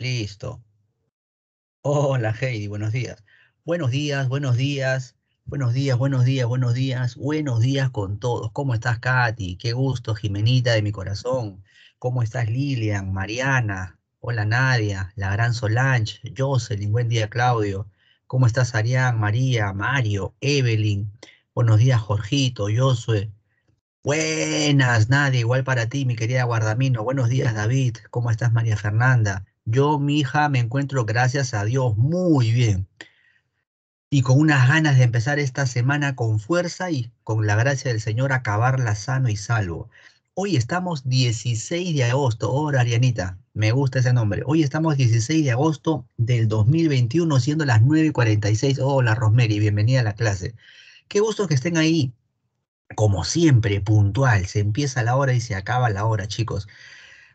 Listo. Hola Heidi, buenos días. Buenos días, buenos días. Buenos días, buenos días, buenos días. Buenos días con todos. ¿Cómo estás, Katy? Qué gusto, Jimenita de mi corazón. ¿Cómo estás, Lilian, Mariana? Hola, Nadia, la gran Solange, Jocelyn. Buen día, Claudio. ¿Cómo estás, Arián, María, Mario, Evelyn? Buenos días, Jorgito, Josué. Buenas, Nadia. Igual para ti, mi querida Guardamino. Buenos días, David. ¿Cómo estás, María Fernanda? Yo, mi hija, me encuentro, gracias a Dios, muy bien. Y con unas ganas de empezar esta semana con fuerza y con la gracia del Señor acabarla sano y salvo. Hoy estamos 16 de agosto. Hola, Arianita. Me gusta ese nombre. Hoy estamos 16 de agosto del 2021, siendo las 9.46. Hola, Rosemary. Bienvenida a la clase. Qué gusto que estén ahí. Como siempre, puntual. Se empieza la hora y se acaba la hora, chicos.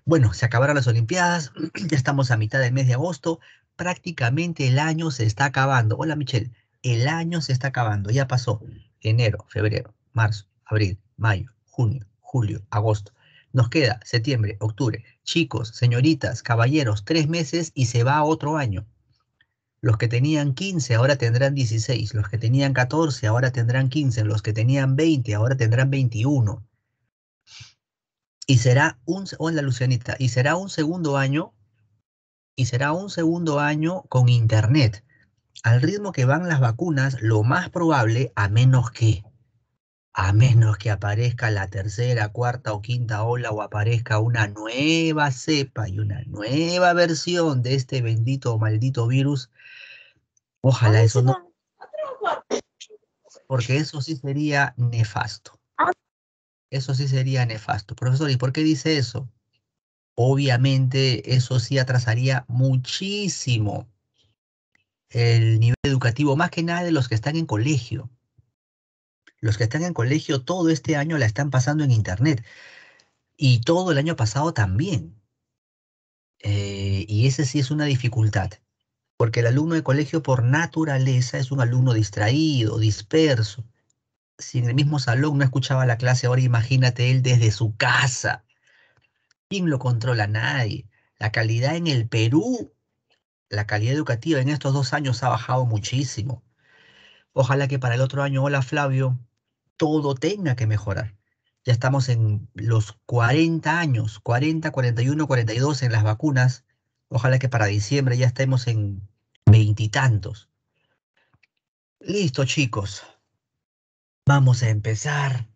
Bueno, se acabaron las Olimpiadas, ya estamos a mitad del mes de agosto, prácticamente el año se está acabando. Hola Michelle, el año se está acabando, ya pasó enero, febrero, marzo, abril, mayo, junio, julio, agosto. Nos queda septiembre, octubre. Chicos, señoritas, caballeros, tres meses y se va a otro año. Los que tenían 15 ahora tendrán 16, los que tenían 14 ahora tendrán 15, los que tenían 20 ahora tendrán 21 y será un, y será un segundo año, y será un segundo año con internet. Al ritmo que van las vacunas, lo más probable, a menos que, a menos que aparezca la tercera, cuarta o quinta ola o aparezca una nueva cepa y una nueva versión de este bendito o maldito virus, ojalá eso no... Porque eso sí sería nefasto eso sí sería nefasto. Profesor, ¿y por qué dice eso? Obviamente eso sí atrasaría muchísimo el nivel educativo, más que nada de los que están en colegio. Los que están en colegio todo este año la están pasando en Internet y todo el año pasado también. Eh, y ese sí es una dificultad, porque el alumno de colegio por naturaleza es un alumno distraído, disperso, si en el mismo salón no escuchaba la clase, ahora imagínate él desde su casa. ¿Quién lo controla? Nadie. La calidad en el Perú, la calidad educativa en estos dos años ha bajado muchísimo. Ojalá que para el otro año, hola Flavio, todo tenga que mejorar. Ya estamos en los 40 años, 40, 41, 42 en las vacunas. Ojalá que para diciembre ya estemos en veintitantos. Listo, chicos. Vamos a empezar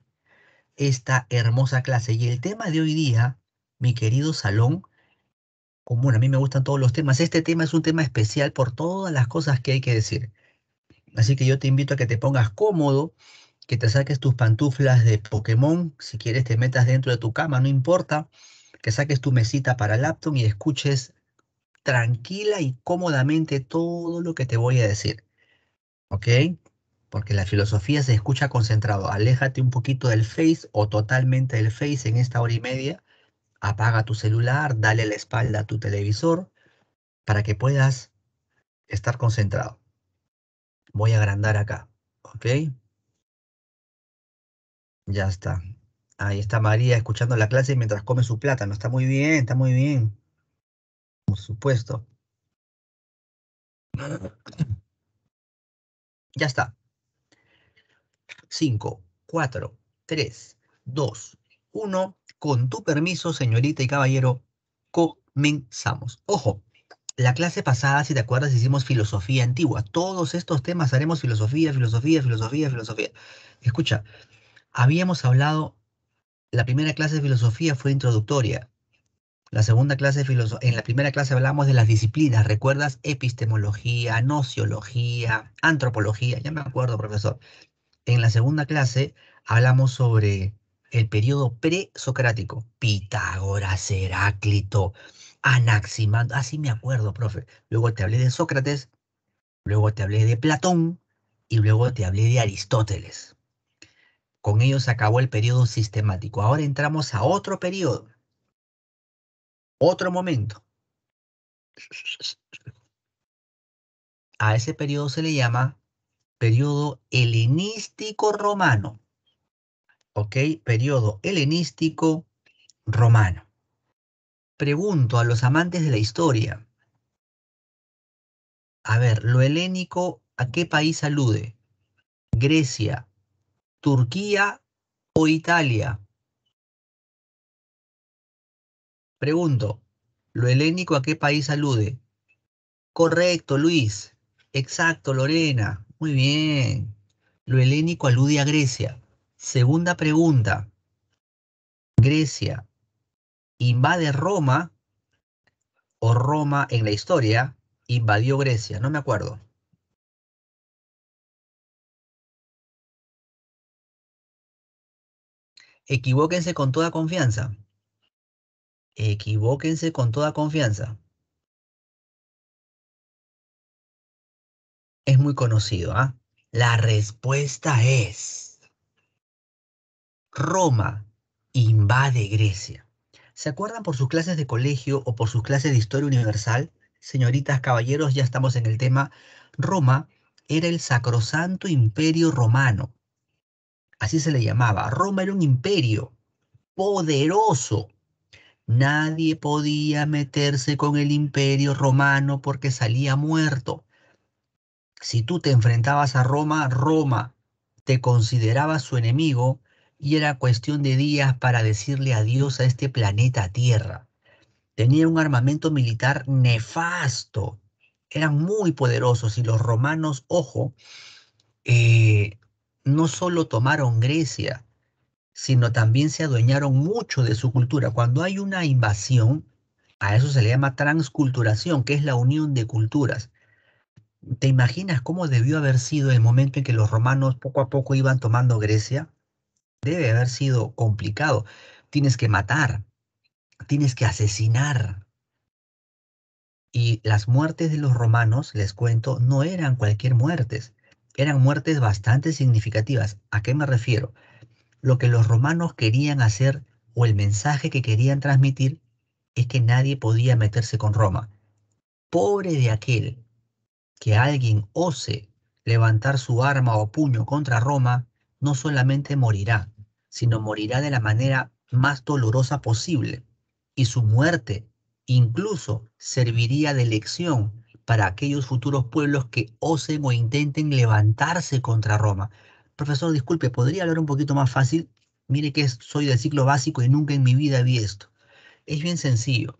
esta hermosa clase. Y el tema de hoy día, mi querido salón, como a mí me gustan todos los temas, este tema es un tema especial por todas las cosas que hay que decir. Así que yo te invito a que te pongas cómodo, que te saques tus pantuflas de Pokémon, si quieres te metas dentro de tu cama, no importa, que saques tu mesita para laptop y escuches tranquila y cómodamente todo lo que te voy a decir. ¿Ok? porque la filosofía se escucha concentrado. Aléjate un poquito del Face o totalmente del Face en esta hora y media. Apaga tu celular, dale la espalda a tu televisor para que puedas estar concentrado. Voy a agrandar acá, ¿ok? Ya está. Ahí está María escuchando la clase mientras come su plátano. Está muy bien, está muy bien. Por supuesto. Ya está. 5, 4, 3, 2, 1. Con tu permiso, señorita y caballero, comenzamos. Ojo, la clase pasada, si te acuerdas, hicimos filosofía antigua. Todos estos temas haremos filosofía, filosofía, filosofía, filosofía. Escucha, habíamos hablado, la primera clase de filosofía fue introductoria. La segunda clase de en la primera clase hablamos de las disciplinas, ¿recuerdas? Epistemología, nociología, antropología, ya me acuerdo, profesor. En la segunda clase hablamos sobre el periodo pre-socrático, Pitágoras, Heráclito, Anaximandro, así me acuerdo, profe. Luego te hablé de Sócrates, luego te hablé de Platón y luego te hablé de Aristóteles. Con ellos se acabó el periodo sistemático. Ahora entramos a otro periodo, otro momento. A ese periodo se le llama periodo helenístico romano. ¿Ok? Periodo helenístico romano. Pregunto a los amantes de la historia. A ver, lo helénico, ¿a qué país alude? Grecia, Turquía o Italia. Pregunto, ¿lo helénico a qué país alude? Correcto, Luis. Exacto, Lorena. Muy bien. Lo helénico alude a Grecia. Segunda pregunta. Grecia invade Roma o Roma en la historia invadió Grecia, no me acuerdo. Equivóquense con toda confianza. Equivóquense con toda confianza. es muy conocido. ¿ah? La respuesta es Roma invade Grecia. ¿Se acuerdan por sus clases de colegio o por sus clases de historia universal? Señoritas, caballeros, ya estamos en el tema. Roma era el sacrosanto imperio romano. Así se le llamaba. Roma era un imperio poderoso. Nadie podía meterse con el imperio romano porque salía muerto. Si tú te enfrentabas a Roma, Roma te consideraba su enemigo y era cuestión de días para decirle adiós a este planeta Tierra. Tenía un armamento militar nefasto, eran muy poderosos y los romanos, ojo, eh, no solo tomaron Grecia, sino también se adueñaron mucho de su cultura. Cuando hay una invasión, a eso se le llama transculturación, que es la unión de culturas. ¿Te imaginas cómo debió haber sido el momento en que los romanos poco a poco iban tomando Grecia? Debe haber sido complicado. Tienes que matar, tienes que asesinar. Y las muertes de los romanos, les cuento, no eran cualquier muertes, eran muertes bastante significativas. ¿A qué me refiero? Lo que los romanos querían hacer o el mensaje que querían transmitir es que nadie podía meterse con Roma. Pobre de aquel que alguien ose levantar su arma o puño contra Roma, no solamente morirá, sino morirá de la manera más dolorosa posible, y su muerte incluso serviría de lección para aquellos futuros pueblos que osen o intenten levantarse contra Roma. Profesor, disculpe, ¿podría hablar un poquito más fácil? Mire que soy del ciclo básico y nunca en mi vida vi esto. Es bien sencillo.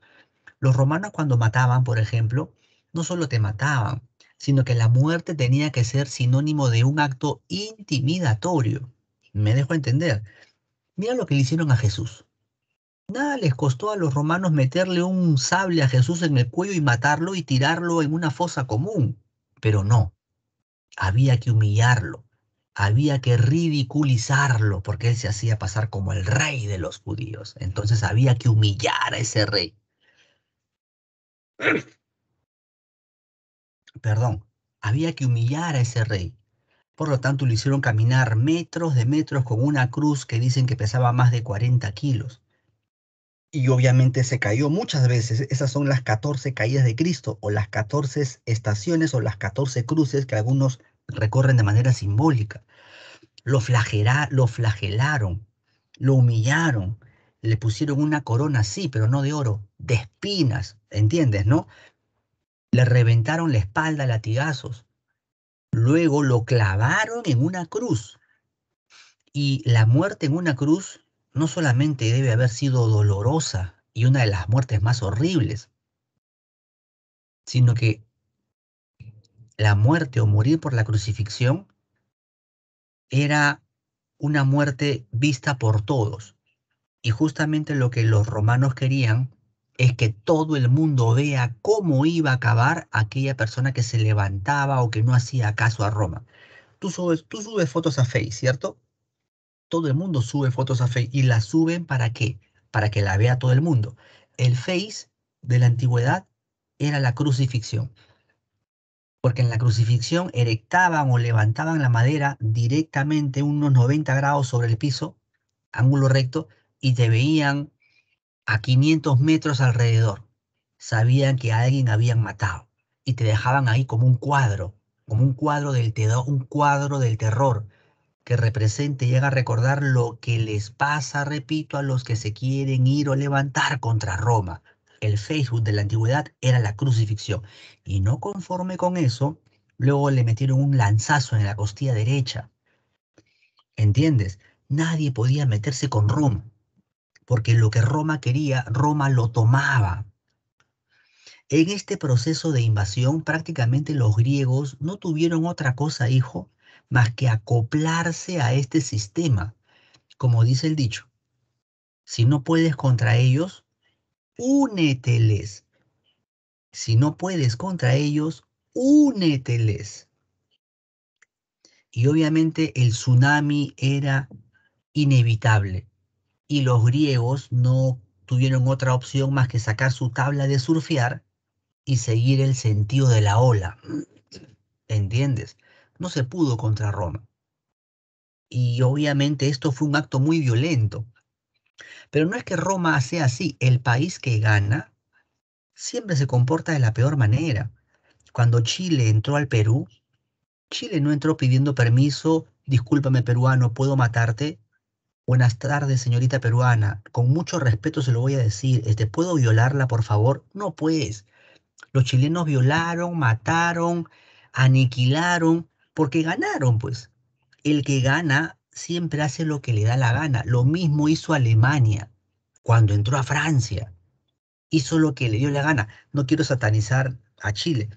Los romanos cuando mataban, por ejemplo, no solo te mataban, sino que la muerte tenía que ser sinónimo de un acto intimidatorio. Me dejo entender. Mira lo que le hicieron a Jesús. Nada les costó a los romanos meterle un sable a Jesús en el cuello y matarlo y tirarlo en una fosa común. Pero no, había que humillarlo, había que ridiculizarlo, porque él se hacía pasar como el rey de los judíos. Entonces había que humillar a ese rey perdón, había que humillar a ese rey. Por lo tanto, lo hicieron caminar metros de metros con una cruz que dicen que pesaba más de 40 kilos. Y obviamente se cayó muchas veces. Esas son las 14 caídas de Cristo o las 14 estaciones o las 14 cruces que algunos recorren de manera simbólica. Lo, lo flagelaron, lo humillaron, le pusieron una corona, sí, pero no de oro, de espinas, ¿entiendes? ¿No? Le reventaron la espalda a latigazos. Luego lo clavaron en una cruz. Y la muerte en una cruz no solamente debe haber sido dolorosa y una de las muertes más horribles, sino que la muerte o morir por la crucifixión era una muerte vista por todos. Y justamente lo que los romanos querían es que todo el mundo vea cómo iba a acabar aquella persona que se levantaba o que no hacía caso a Roma. Tú subes, tú subes fotos a Face, ¿cierto? Todo el mundo sube fotos a Face y las suben para qué? Para que la vea todo el mundo. El Face de la antigüedad era la crucifixión. Porque en la crucifixión erectaban o levantaban la madera directamente unos 90 grados sobre el piso, ángulo recto, y te veían a 500 metros alrededor. Sabían que alguien habían matado y te dejaban ahí como un cuadro, como un cuadro del, terror, un cuadro del terror que represente y llega a recordar lo que les pasa, repito, a los que se quieren ir o levantar contra Roma. El Facebook de la antigüedad era la crucifixión. Y no conforme con eso, luego le metieron un lanzazo en la costilla derecha. ¿Entiendes? Nadie podía meterse con Roma porque lo que Roma quería, Roma lo tomaba. En este proceso de invasión, prácticamente los griegos no tuvieron otra cosa, hijo, más que acoplarse a este sistema, como dice el dicho. Si no puedes contra ellos, úneteles. Si no puedes contra ellos, úneteles. Y obviamente el tsunami era inevitable y los griegos no tuvieron otra opción más que sacar su tabla de surfear y seguir el sentido de la ola. ¿Entiendes? No se pudo contra Roma. Y obviamente esto fue un acto muy violento. Pero no es que Roma sea así. El país que gana siempre se comporta de la peor manera. Cuando Chile entró al Perú, Chile no entró pidiendo permiso, discúlpame peruano, puedo matarte. Buenas tardes, señorita peruana. Con mucho respeto se lo voy a decir. Este, ¿Puedo violarla, por favor? No, puedes. Los chilenos violaron, mataron, aniquilaron, porque ganaron, pues. El que gana siempre hace lo que le da la gana. Lo mismo hizo Alemania cuando entró a Francia. Hizo lo que le dio la gana. No quiero satanizar a Chile,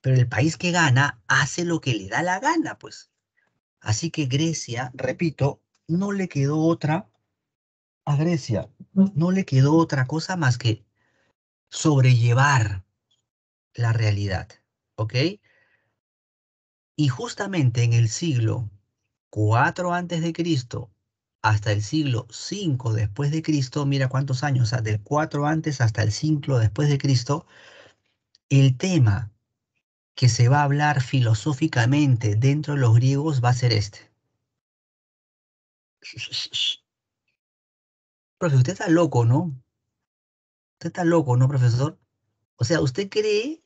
pero el país que gana hace lo que le da la gana, pues. Así que Grecia, repito, no le quedó otra a Grecia, mm. no le quedó otra cosa más que sobrellevar la realidad, ¿ok? Y justamente en el siglo 4 antes de Cristo hasta el siglo 5 después de Cristo, mira cuántos años, del 4 antes hasta el 5 después de Cristo, el tema que se va a hablar filosóficamente dentro de los griegos va a ser este. Profesor, usted está loco, ¿no? Usted está loco, ¿no, profesor? O sea, ¿usted cree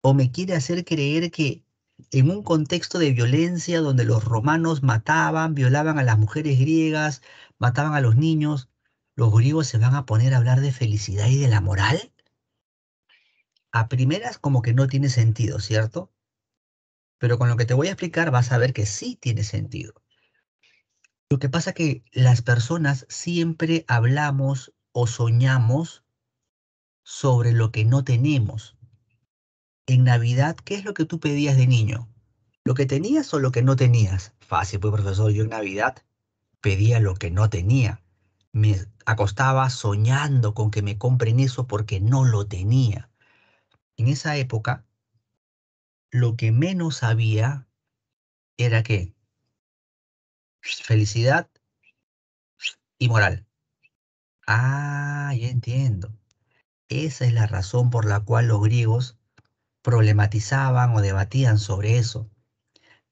o me quiere hacer creer que en un contexto de violencia donde los romanos mataban, violaban a las mujeres griegas, mataban a los niños, los griegos se van a poner a hablar de felicidad y de la moral? A primeras como que no tiene sentido, ¿cierto? Pero con lo que te voy a explicar vas a ver que sí tiene sentido. Lo que pasa es que las personas siempre hablamos o soñamos sobre lo que no tenemos. En Navidad, ¿qué es lo que tú pedías de niño? ¿Lo que tenías o lo que no tenías? Fácil, pues profesor, yo en Navidad pedía lo que no tenía. Me acostaba soñando con que me compren eso porque no lo tenía. En esa época, lo que menos sabía era que felicidad y moral. Ah, ya entiendo. Esa es la razón por la cual los griegos problematizaban o debatían sobre eso.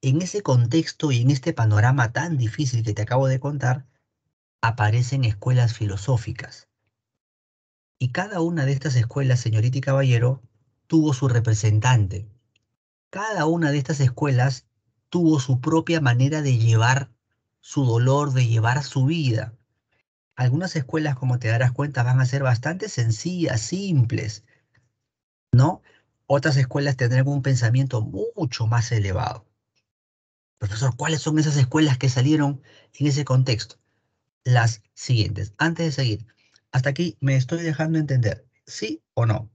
En ese contexto y en este panorama tan difícil que te acabo de contar, aparecen escuelas filosóficas. Y cada una de estas escuelas, señorita y caballero, tuvo su representante. Cada una de estas escuelas tuvo su propia manera de llevar su dolor de llevar su vida. Algunas escuelas, como te darás cuenta, van a ser bastante sencillas, simples, ¿no? Otras escuelas tendrán un pensamiento mucho más elevado. Profesor, ¿cuáles son esas escuelas que salieron en ese contexto? Las siguientes. Antes de seguir, hasta aquí me estoy dejando entender, ¿sí o no?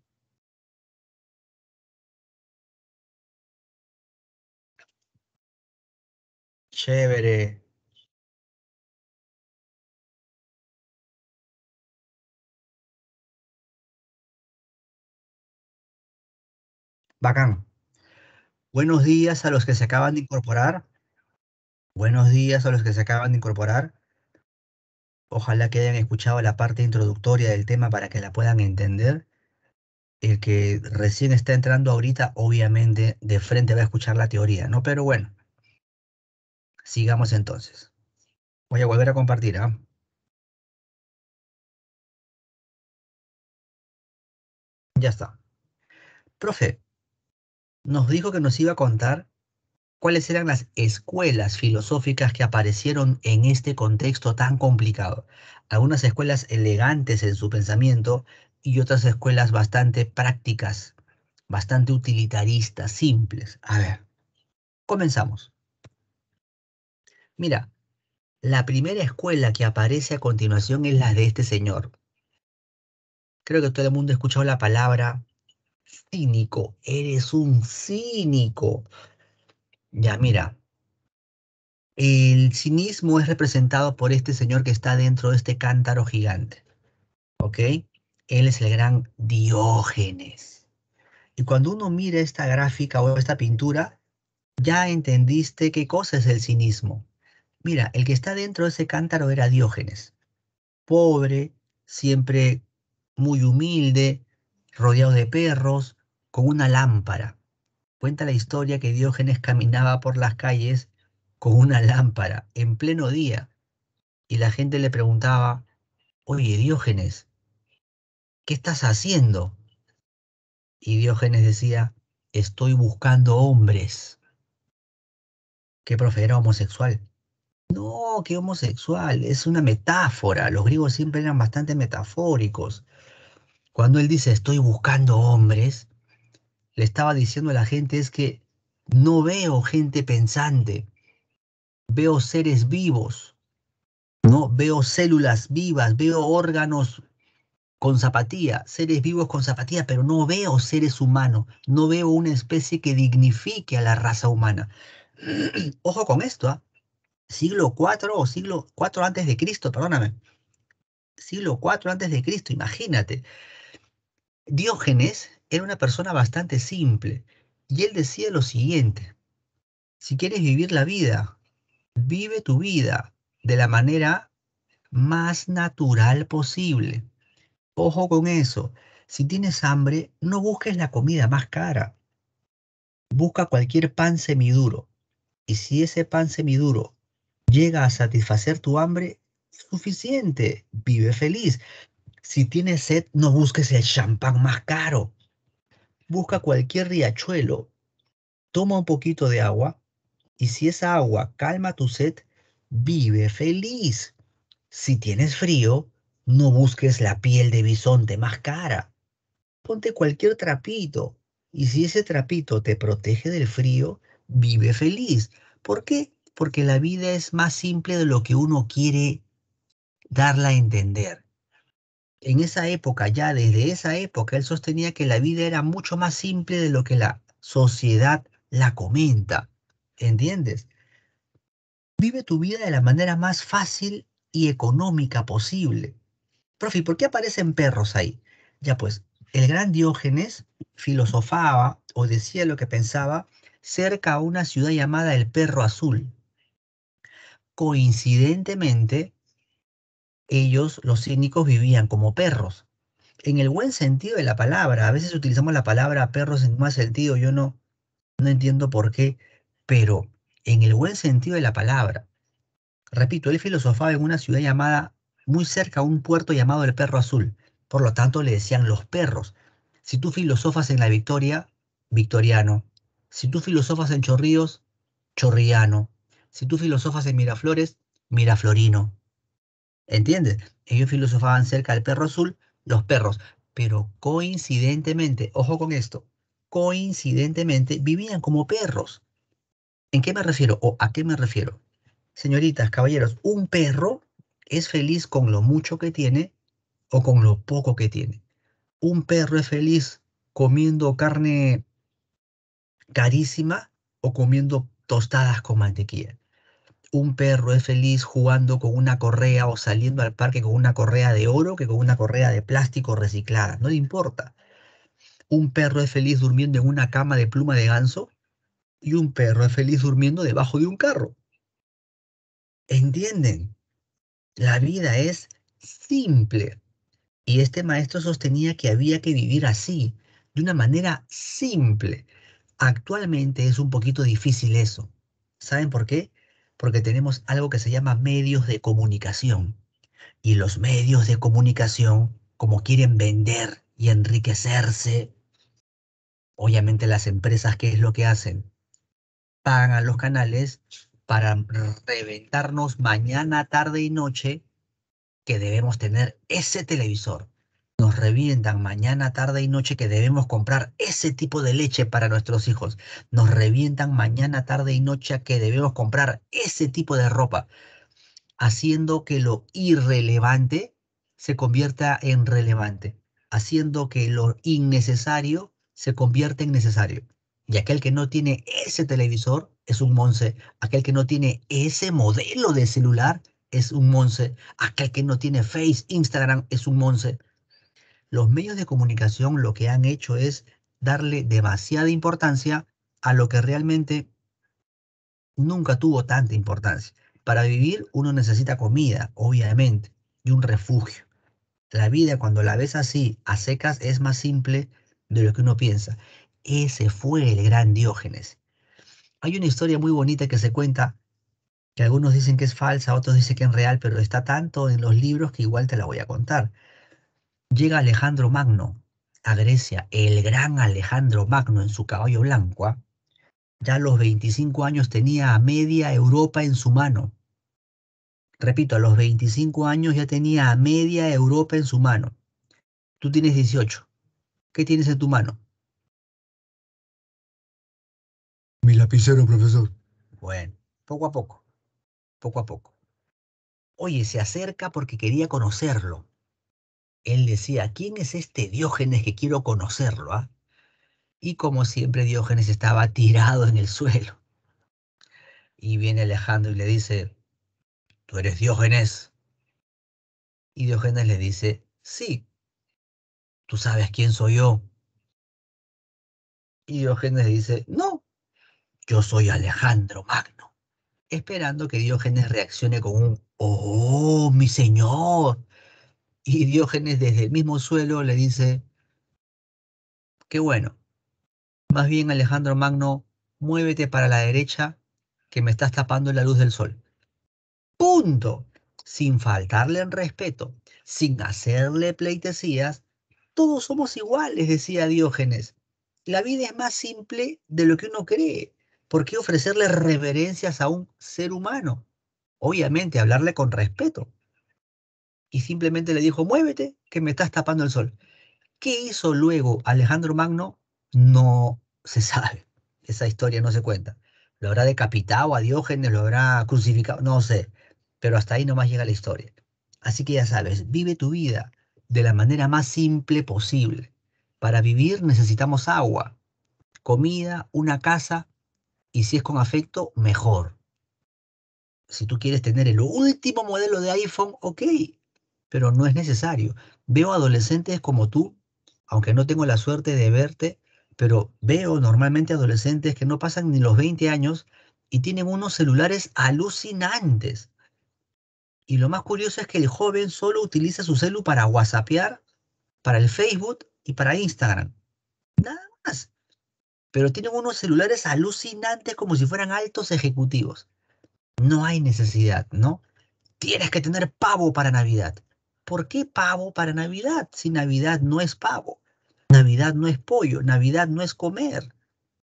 Chévere. Bacán. Buenos días a los que se acaban de incorporar. Buenos días a los que se acaban de incorporar. Ojalá que hayan escuchado la parte introductoria del tema para que la puedan entender. El que recién está entrando ahorita, obviamente, de frente va a escuchar la teoría, ¿no? Pero bueno, sigamos entonces. Voy a volver a compartir, ¿ah? Ya está. Profe, nos dijo que nos iba a contar cuáles eran las escuelas filosóficas que aparecieron en este contexto tan complicado. Algunas escuelas elegantes en su pensamiento y otras escuelas bastante prácticas, bastante utilitaristas, simples. A ver, comenzamos. Mira, la primera escuela que aparece a continuación es la de este señor. Creo que todo el mundo ha escuchado la palabra cínico, eres un cínico. Ya, mira, el cinismo es representado por este señor que está dentro de este cántaro gigante. ¿Ok? Él es el gran Diógenes. Y cuando uno mira esta gráfica o esta pintura, ya entendiste qué cosa es el cinismo. Mira, el que está dentro de ese cántaro era Diógenes. Pobre, siempre muy humilde, rodeado de perros, con una lámpara. Cuenta la historia que Diógenes caminaba por las calles con una lámpara en pleno día y la gente le preguntaba, oye Diógenes, ¿qué estás haciendo? Y Diógenes decía, estoy buscando hombres. ¿Qué profe era homosexual? No, qué homosexual, es una metáfora. Los griegos siempre eran bastante metafóricos. Cuando él dice estoy buscando hombres, le estaba diciendo a la gente es que no veo gente pensante, veo seres vivos, no veo células vivas, veo órganos con zapatía, seres vivos con zapatía, pero no veo seres humanos, no veo una especie que dignifique a la raza humana. Ojo con esto, ¿ah? siglo IV o siglo IV antes de Cristo, perdóname, siglo IV antes de Cristo, imagínate, Diógenes era una persona bastante simple y él decía lo siguiente, si quieres vivir la vida, vive tu vida de la manera más natural posible. Ojo con eso, si tienes hambre, no busques la comida más cara. Busca cualquier pan semiduro. Y si ese pan semiduro llega a satisfacer tu hambre, suficiente, vive feliz. Si tienes sed, no busques el champán más caro. Busca cualquier riachuelo. Toma un poquito de agua y si esa agua calma tu sed, vive feliz. Si tienes frío, no busques la piel de bisonte más cara. Ponte cualquier trapito y si ese trapito te protege del frío, vive feliz. ¿Por qué? Porque la vida es más simple de lo que uno quiere darla a entender en esa época, ya desde esa época, él sostenía que la vida era mucho más simple de lo que la sociedad la comenta. ¿Entiendes? Vive tu vida de la manera más fácil y económica posible. Profi, ¿por qué aparecen perros ahí? Ya pues, el gran Diógenes filosofaba o decía lo que pensaba cerca a una ciudad llamada el Perro Azul. Coincidentemente, ellos, los cínicos, vivían como perros. En el buen sentido de la palabra, a veces utilizamos la palabra perros en más sentido, yo no, no entiendo por qué, pero en el buen sentido de la palabra. Repito, él filosofaba en una ciudad llamada, muy cerca a un puerto llamado el Perro Azul, por lo tanto le decían los perros. Si tú filosofas en la Victoria, victoriano. Si tú filosofas en Chorrillos, chorriano. Si tú filosofas en Miraflores, miraflorino. ¿Entiendes? Ellos filosofaban cerca del perro azul, los perros, pero coincidentemente, ojo con esto, coincidentemente vivían como perros. ¿En qué me refiero o a qué me refiero? Señoritas, caballeros, un perro es feliz con lo mucho que tiene o con lo poco que tiene. Un perro es feliz comiendo carne carísima o comiendo tostadas con mantequilla un perro es feliz jugando con una correa o saliendo al parque con una correa de oro que con una correa de plástico reciclada. No le importa. Un perro es feliz durmiendo en una cama de pluma de ganso y un perro es feliz durmiendo debajo de un carro. ¿Entienden? La vida es simple. Y este maestro sostenía que había que vivir así, de una manera simple. Actualmente es un poquito difícil eso. ¿Saben por qué? Porque tenemos algo que se llama medios de comunicación. Y los medios de comunicación, como quieren vender y enriquecerse, obviamente las empresas, ¿qué es lo que hacen? Pagan a los canales para reventarnos mañana, tarde y noche que debemos tener ese televisor nos revientan mañana, tarde y noche que debemos comprar ese tipo de leche para nuestros hijos. Nos revientan mañana, tarde y noche que debemos comprar ese tipo de ropa, haciendo que lo irrelevante se convierta en relevante, haciendo que lo innecesario se convierta en necesario. Y aquel que no tiene ese televisor es un monce. Aquel que no tiene ese modelo de celular es un monce. Aquel que no tiene Face, Instagram es un monce los medios de comunicación lo que han hecho es darle demasiada importancia a lo que realmente nunca tuvo tanta importancia. Para vivir uno necesita comida, obviamente, y un refugio. La vida cuando la ves así, a secas, es más simple de lo que uno piensa. Ese fue el gran Diógenes. Hay una historia muy bonita que se cuenta, que algunos dicen que es falsa, otros dicen que es real, pero está tanto en los libros que igual te la voy a contar llega Alejandro Magno a Grecia, el gran Alejandro Magno en su caballo blanco, ¿ah? ya a los 25 años tenía a media Europa en su mano. Repito, a los 25 años ya tenía a media Europa en su mano. Tú tienes 18. ¿Qué tienes en tu mano? Mi lapicero, profesor. Bueno, poco a poco, poco a poco. Oye, se acerca porque quería conocerlo él decía, ¿quién es este Diógenes que quiero conocerlo? Ah?". Y como siempre Diógenes estaba tirado en el suelo. Y viene Alejandro y le dice, ¿tú eres Diógenes? Y Diógenes le dice, sí, ¿tú sabes quién soy yo? Y Diógenes dice, no, yo soy Alejandro Magno, esperando que Diógenes reaccione con un, oh, mi señor, y Diógenes desde el mismo suelo le dice, qué bueno, más bien Alejandro Magno, muévete para la derecha que me estás tapando la luz del sol. Punto. Sin faltarle en respeto, sin hacerle pleitesías, todos somos iguales, decía Diógenes. La vida es más simple de lo que uno cree. ¿Por qué ofrecerle reverencias a un ser humano? Obviamente, hablarle con respeto y simplemente le dijo, muévete, que me estás tapando el sol. ¿Qué hizo luego Alejandro Magno? No se sabe. Esa historia no se cuenta. Lo habrá decapitado a Diógenes, lo habrá crucificado, no sé. Pero hasta ahí nomás llega la historia. Así que ya sabes, vive tu vida de la manera más simple posible. Para vivir necesitamos agua, comida, una casa y si es con afecto, mejor. Si tú quieres tener el último modelo de iPhone, ok, pero no es necesario. Veo adolescentes como tú, aunque no tengo la suerte de verte, pero veo normalmente adolescentes que no pasan ni los 20 años y tienen unos celulares alucinantes. Y lo más curioso es que el joven solo utiliza su celu para WhatsAppear, para el Facebook y para Instagram. Nada más. Pero tienen unos celulares alucinantes como si fueran altos ejecutivos. No hay necesidad, ¿no? Tienes que tener pavo para Navidad. ¿Por qué pavo para Navidad si Navidad no es pavo? Navidad no es pollo, Navidad no es comer.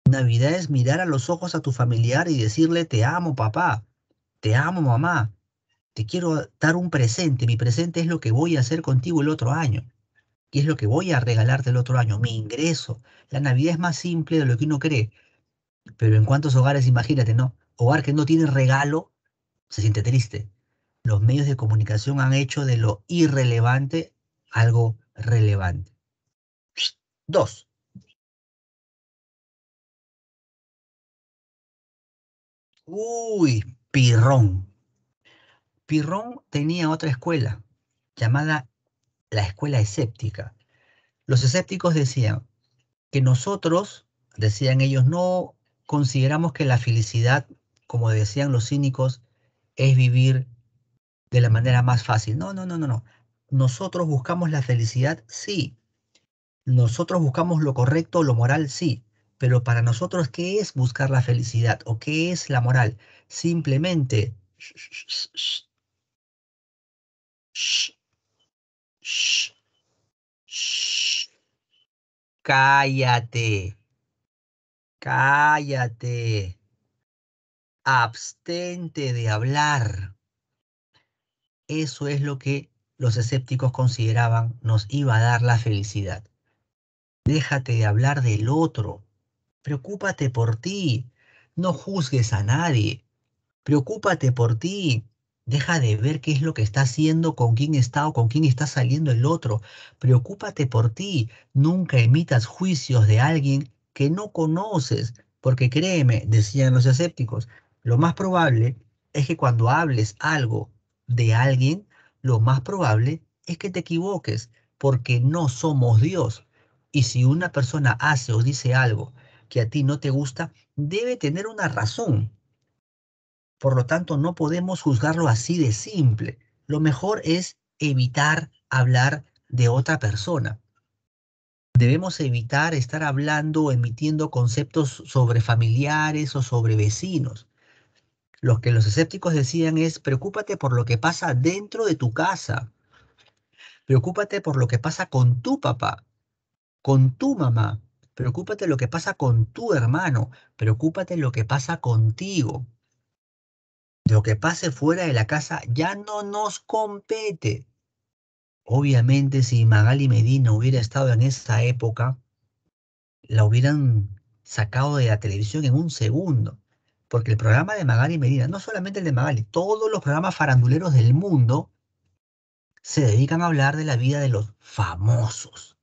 Navidad es mirar a los ojos a tu familiar y decirle te amo papá, te amo mamá, te quiero dar un presente, mi presente es lo que voy a hacer contigo el otro año y es lo que voy a regalarte el otro año, mi ingreso. La Navidad es más simple de lo que uno cree, pero en cuántos hogares, imagínate, ¿no? Hogar que no tiene regalo se siente triste los medios de comunicación han hecho de lo irrelevante algo relevante. Dos. Uy, Pirrón. Pirrón tenía otra escuela llamada la escuela escéptica. Los escépticos decían que nosotros, decían ellos, no consideramos que la felicidad, como decían los cínicos, es vivir de la manera más fácil. No, no, no, no, no. Nosotros buscamos la felicidad, sí. Nosotros buscamos lo correcto, lo moral, sí. Pero para nosotros, ¿qué es buscar la felicidad o qué es la moral? Simplemente... Cállate. Cállate. Abstente de hablar. Eso es lo que los escépticos consideraban nos iba a dar la felicidad. Déjate de hablar del otro. Preocúpate por ti. No juzgues a nadie. Preocúpate por ti. Deja de ver qué es lo que está haciendo, con quién está o con quién está saliendo el otro. Preocúpate por ti. Nunca emitas juicios de alguien que no conoces, porque créeme, decían los escépticos, lo más probable es que cuando hables algo de alguien, lo más probable es que te equivoques, porque no somos Dios. Y si una persona hace o dice algo que a ti no te gusta, debe tener una razón. Por lo tanto, no podemos juzgarlo así de simple. Lo mejor es evitar hablar de otra persona. Debemos evitar estar hablando o emitiendo conceptos sobre familiares o sobre vecinos. Lo que los escépticos decían es, preocúpate por lo que pasa dentro de tu casa. Preocúpate por lo que pasa con tu papá, con tu mamá. Preocúpate lo que pasa con tu hermano. Preocúpate lo que pasa contigo. Lo que pase fuera de la casa ya no nos compete. Obviamente, si Magali Medina hubiera estado en esa época, la hubieran sacado de la televisión en un segundo porque el programa de Magali Medina, no solamente el de Magali, todos los programas faranduleros del mundo se dedican a hablar de la vida de los famosos.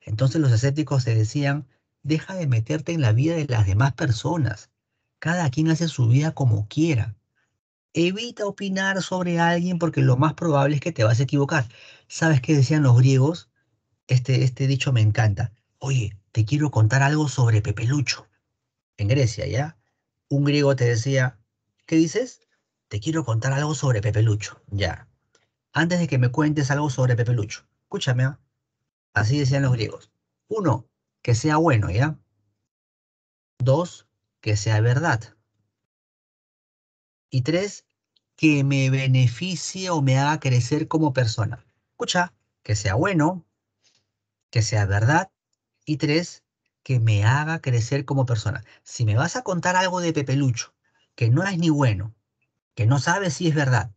Entonces los escépticos se decían, deja de meterte en la vida de las demás personas. Cada quien hace su vida como quiera. Evita opinar sobre alguien porque lo más probable es que te vas a equivocar. ¿Sabes qué decían los griegos? Este, este dicho me encanta. Oye, te quiero contar algo sobre Pepe Lucho, En Grecia, ¿ya? un griego te decía, ¿qué dices? Te quiero contar algo sobre Lucho, Ya. Antes de que me cuentes algo sobre Lucho. escúchame. ¿ah? Así decían los griegos. Uno, que sea bueno, ¿ya? Dos, que sea verdad. Y tres, que me beneficie o me haga crecer como persona. Escucha, que sea bueno, que sea verdad. Y tres, que me haga crecer como persona. Si me vas a contar algo de Lucho, que no es ni bueno, que no sabes si es verdad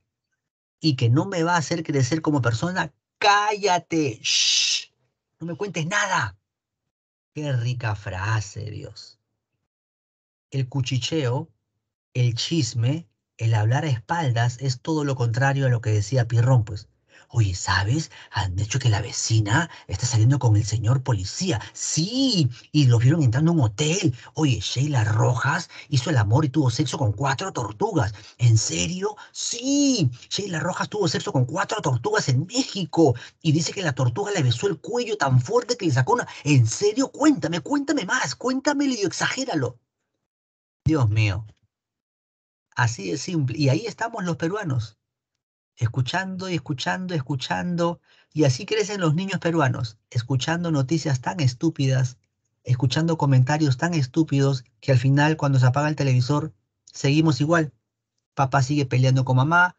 y que no me va a hacer crecer como persona, cállate. Shh, no me cuentes nada. Qué rica frase, Dios. El cuchicheo, el chisme, el hablar a espaldas es todo lo contrario a lo que decía Pirrón, pues oye, ¿sabes? Han dicho que la vecina está saliendo con el señor policía. Sí, y lo vieron entrando a un hotel. Oye, Sheila Rojas hizo el amor y tuvo sexo con cuatro tortugas. ¿En serio? Sí, Sheila Rojas tuvo sexo con cuatro tortugas en México. Y dice que la tortuga le besó el cuello tan fuerte que le sacó una... ¿En serio? Cuéntame, cuéntame más, cuéntamelo y exagéralo. Dios mío. Así de simple. Y ahí estamos los peruanos escuchando y escuchando, escuchando, y así crecen los niños peruanos, escuchando noticias tan estúpidas, escuchando comentarios tan estúpidos que al final cuando se apaga el televisor seguimos igual. Papá sigue peleando con mamá,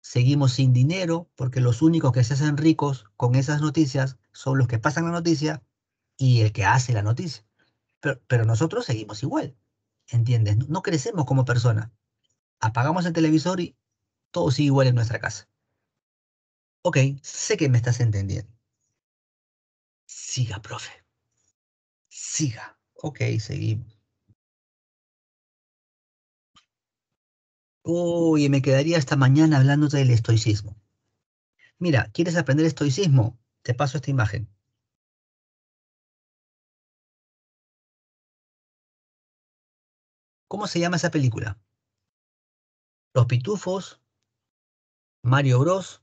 seguimos sin dinero, porque los únicos que se hacen ricos con esas noticias son los que pasan la noticia y el que hace la noticia. Pero, nosotros seguimos igual, ¿entiendes? No, no crecemos como persona. Apagamos el televisor y, todo sigue igual en nuestra casa. Ok, sé que me estás entendiendo. Siga, profe. Siga. Ok, seguimos. Uy, me quedaría esta mañana hablándote del estoicismo. Mira, ¿quieres aprender estoicismo? Te paso esta imagen. ¿Cómo se llama esa película? Los pitufos Mario Bros.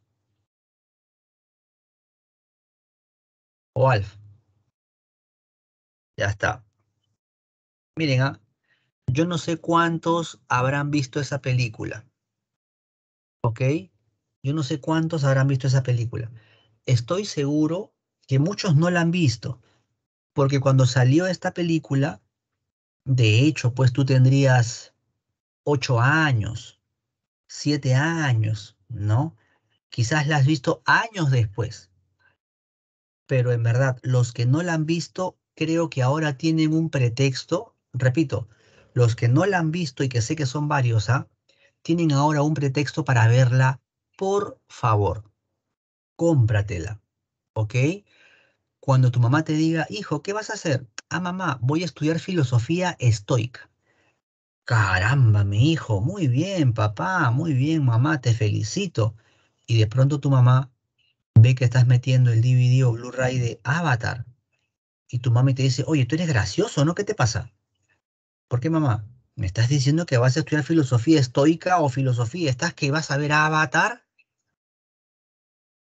O Alf. Ya está. Miren, ¿ah? yo no sé cuántos habrán visto esa película. ¿Ok? Yo no sé cuántos habrán visto esa película. Estoy seguro que muchos no la han visto, porque cuando salió esta película, de hecho, pues tú tendrías ocho años, siete años, ¿no? Quizás la has visto años después, pero en verdad los que no la han visto creo que ahora tienen un pretexto, repito, los que no la han visto y que sé que son varios, ¿ah? tienen ahora un pretexto para verla, por favor, cómpratela, ¿ok? Cuando tu mamá te diga, hijo, ¿qué vas a hacer? Ah, mamá, voy a estudiar filosofía estoica. Caramba, mi hijo, muy bien, papá, muy bien, mamá, te felicito. Y de pronto tu mamá ve que estás metiendo el DVD o Blu-ray de Avatar. Y tu mamá te dice, oye, tú eres gracioso, ¿no? ¿Qué te pasa? ¿Por qué, mamá? ¿Me estás diciendo que vas a estudiar filosofía estoica o filosofía? ¿Estás que vas a ver Avatar?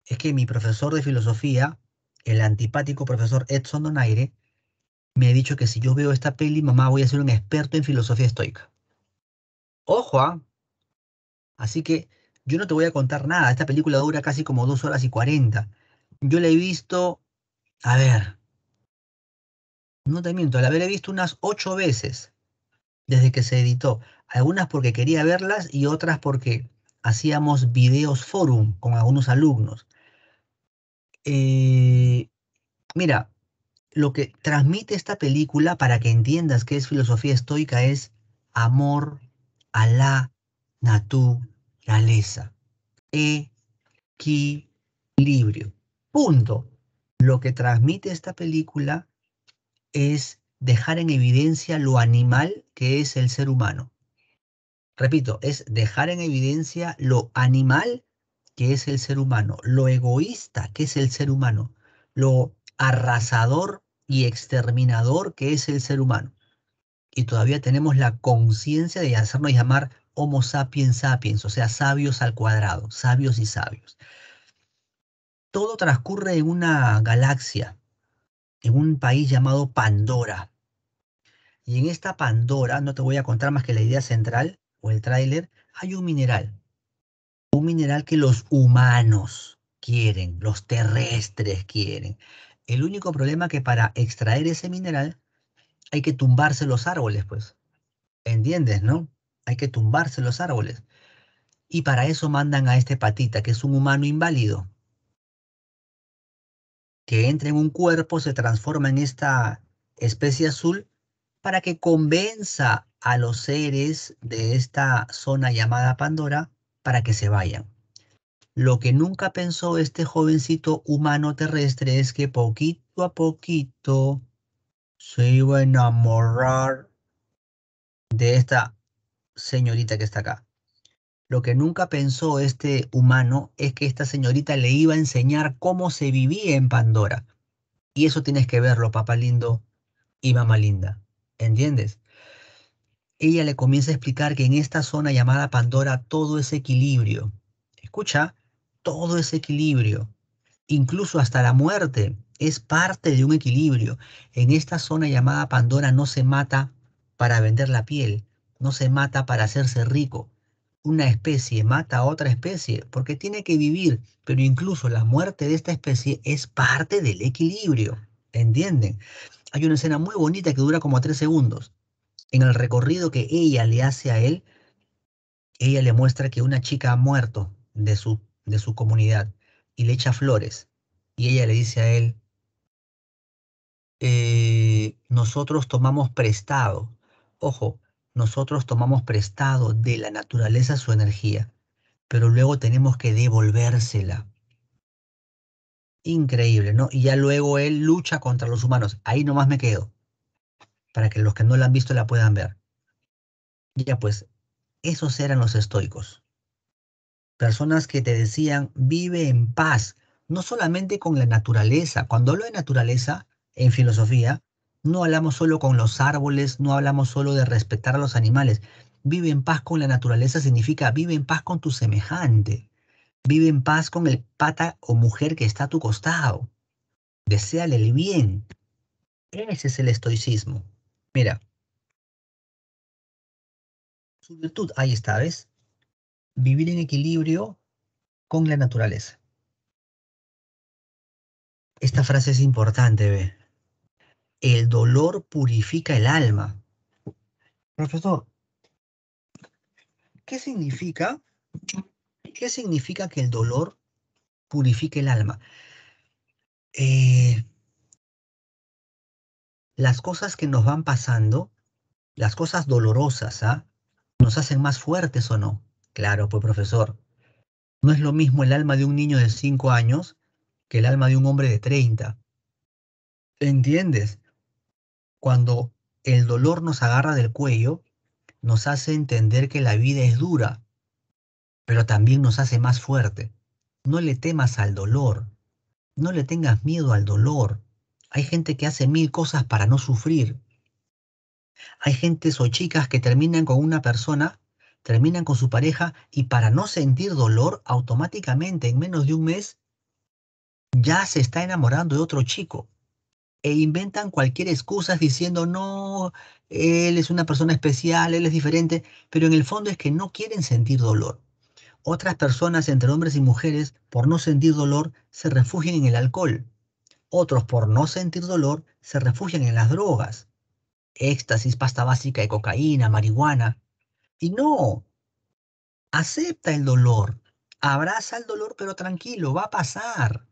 Es que mi profesor de filosofía, el antipático profesor Edson Donaire, me ha dicho que si yo veo esta peli, mamá, voy a ser un experto en filosofía estoica. Ojo, ¿ah? Así que yo no te voy a contar nada. Esta película dura casi como dos horas y cuarenta. Yo la he visto, a ver, no te miento, la he visto unas ocho veces desde que se editó. Algunas porque quería verlas y otras porque hacíamos videos forum con algunos alumnos. Eh, mira, lo que transmite esta película para que entiendas que es filosofía estoica es amor a la naturaleza. Equilibrio. Punto. Lo que transmite esta película es dejar en evidencia lo animal que es el ser humano. Repito, es dejar en evidencia lo animal que es el ser humano, lo egoísta que es el ser humano, lo arrasador y exterminador que es el ser humano y todavía tenemos la conciencia de hacernos llamar Homo sapiens sapiens, o sea, sabios al cuadrado, sabios y sabios. Todo transcurre en una galaxia, en un país llamado Pandora. Y en esta Pandora, no te voy a contar más que la idea central o el tráiler, hay un mineral. Un mineral que los humanos quieren, los terrestres quieren. El único problema que para extraer ese mineral hay que tumbarse los árboles, pues. ¿Entiendes, no? Hay que tumbarse los árboles. Y para eso mandan a este patita, que es un humano inválido, que entra en un cuerpo, se transforma en esta especie azul, para que convenza a los seres de esta zona llamada Pandora para que se vayan. Lo que nunca pensó este jovencito humano terrestre es que poquito a poquito se iba a enamorar de esta señorita que está acá. Lo que nunca pensó este humano es que esta señorita le iba a enseñar cómo se vivía en Pandora. Y eso tienes que verlo, papá lindo y mamá linda. ¿Entiendes? Ella le comienza a explicar que en esta zona llamada Pandora todo es equilibrio. Escucha, todo es equilibrio incluso hasta la muerte, es parte de un equilibrio. En esta zona llamada Pandora no se mata para vender la piel, no se mata para hacerse rico. Una especie mata a otra especie porque tiene que vivir, pero incluso la muerte de esta especie es parte del equilibrio. ¿Entienden? Hay una escena muy bonita que dura como tres segundos. En el recorrido que ella le hace a él, ella le muestra que una chica ha muerto de su, de su comunidad y le echa flores. Y ella le dice a él, eh, nosotros tomamos prestado, ojo, nosotros tomamos prestado de la naturaleza su energía, pero luego tenemos que devolvérsela. Increíble, ¿no? Y ya luego él lucha contra los humanos. Ahí nomás me quedo, para que los que no la han visto la puedan ver. Ya pues, esos eran los estoicos personas que te decían, vive en paz, no solamente con la naturaleza. Cuando hablo de naturaleza en filosofía, no hablamos solo con los árboles, no hablamos solo de respetar a los animales. Vive en paz con la naturaleza significa vive en paz con tu semejante. Vive en paz con el pata o mujer que está a tu costado. Deseale el bien. Ese es el estoicismo. Mira. Su virtud, ahí está, ¿ves? vivir en equilibrio con la naturaleza. Esta frase es importante, ve. El dolor purifica el alma. Profesor, ¿qué significa? ¿Qué significa que el dolor purifique el alma? Eh, las cosas que nos van pasando, las cosas dolorosas, ¿ah? ¿Nos hacen más fuertes o no? Claro, pues profesor, no es lo mismo el alma de un niño de 5 años que el alma de un hombre de 30. ¿Entiendes? Cuando el dolor nos agarra del cuello, nos hace entender que la vida es dura, pero también nos hace más fuerte. No le temas al dolor, no le tengas miedo al dolor. Hay gente que hace mil cosas para no sufrir. Hay gentes o chicas que terminan con una persona terminan con su pareja y para no sentir dolor, automáticamente en menos de un mes ya se está enamorando de otro chico. E inventan cualquier excusa diciendo, no, él es una persona especial, él es diferente, pero en el fondo es que no quieren sentir dolor. Otras personas, entre hombres y mujeres, por no sentir dolor, se refugian en el alcohol. Otros, por no sentir dolor, se refugian en las drogas. Éxtasis, pasta básica de cocaína, marihuana, y no, acepta el dolor, abraza el dolor, pero tranquilo, va a pasar.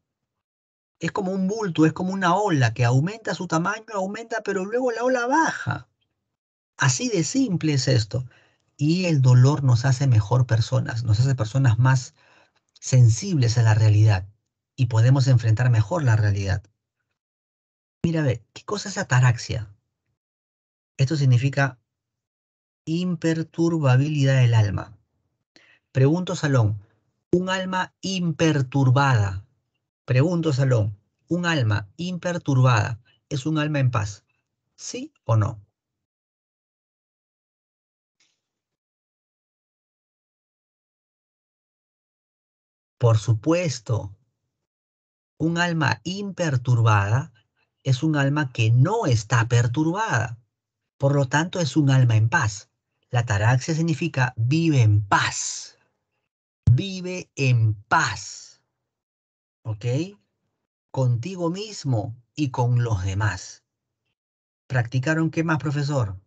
Es como un bulto, es como una ola que aumenta su tamaño, aumenta, pero luego la ola baja. Así de simple es esto. Y el dolor nos hace mejor personas, nos hace personas más sensibles a la realidad y podemos enfrentar mejor la realidad. Mira, a ver, ¿qué cosa es ataraxia? Esto significa imperturbabilidad del alma. Pregunto Salón, un alma imperturbada. Pregunto Salón, un alma imperturbada es un alma en paz. ¿Sí o no? Por supuesto, un alma imperturbada es un alma que no está perturbada. Por lo tanto, es un alma en paz. La ataraxia significa vive en paz. Vive en paz. ¿Ok? Contigo mismo y con los demás. ¿Practicaron qué más, profesor?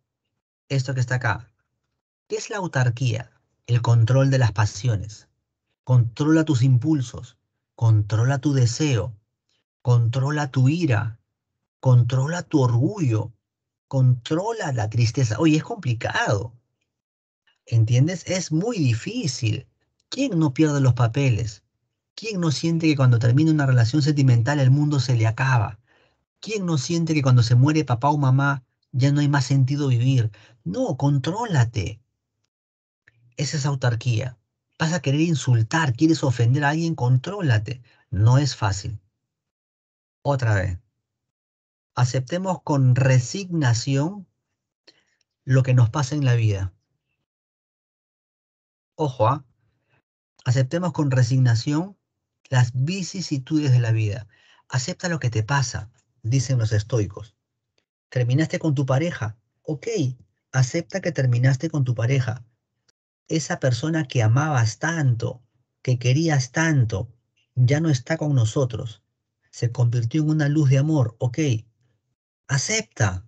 Esto que está acá. ¿Qué es la autarquía? El control de las pasiones. Controla tus impulsos. Controla tu deseo. Controla tu ira. Controla tu orgullo. Controla la tristeza. Oye, es complicado ¿Entiendes? Es muy difícil. ¿Quién no pierde los papeles? ¿Quién no siente que cuando termina una relación sentimental el mundo se le acaba? ¿Quién no siente que cuando se muere papá o mamá ya no hay más sentido vivir? No, contrólate. Esa es autarquía. Vas a querer insultar, quieres ofender a alguien, contrólate. No es fácil. Otra vez. Aceptemos con resignación lo que nos pasa en la vida. Ojo, ¿ah? aceptemos con resignación las vicisitudes de la vida. Acepta lo que te pasa, dicen los estoicos. ¿Terminaste con tu pareja? Ok, acepta que terminaste con tu pareja. Esa persona que amabas tanto, que querías tanto, ya no está con nosotros. Se convirtió en una luz de amor, ok. Acepta.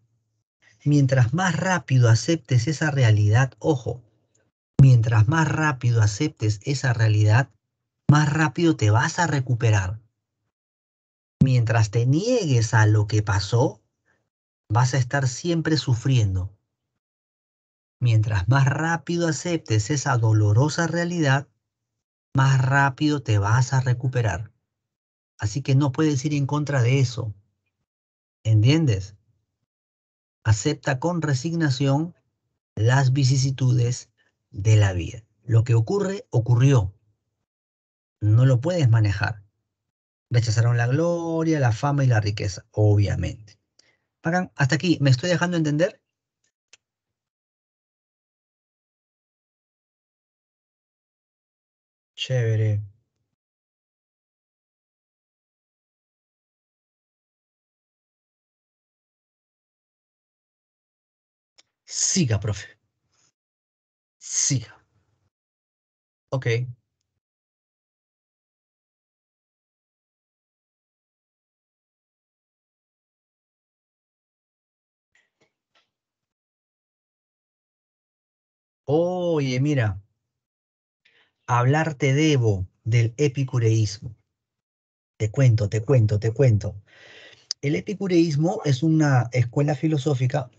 Mientras más rápido aceptes esa realidad, ojo, Mientras más rápido aceptes esa realidad, más rápido te vas a recuperar. Mientras te niegues a lo que pasó, vas a estar siempre sufriendo. Mientras más rápido aceptes esa dolorosa realidad, más rápido te vas a recuperar. Así que no puedes ir en contra de eso. ¿Entiendes? Acepta con resignación las vicisitudes de la vida. Lo que ocurre, ocurrió. No lo puedes manejar. Rechazaron la gloria, la fama y la riqueza, obviamente. Pagan, hasta aquí, ¿me estoy dejando entender? Chévere. Siga, profe. Sí. Ok. Oye, mira, hablarte debo del epicureísmo. Te cuento, te cuento, te cuento. El epicureísmo es una escuela filosófica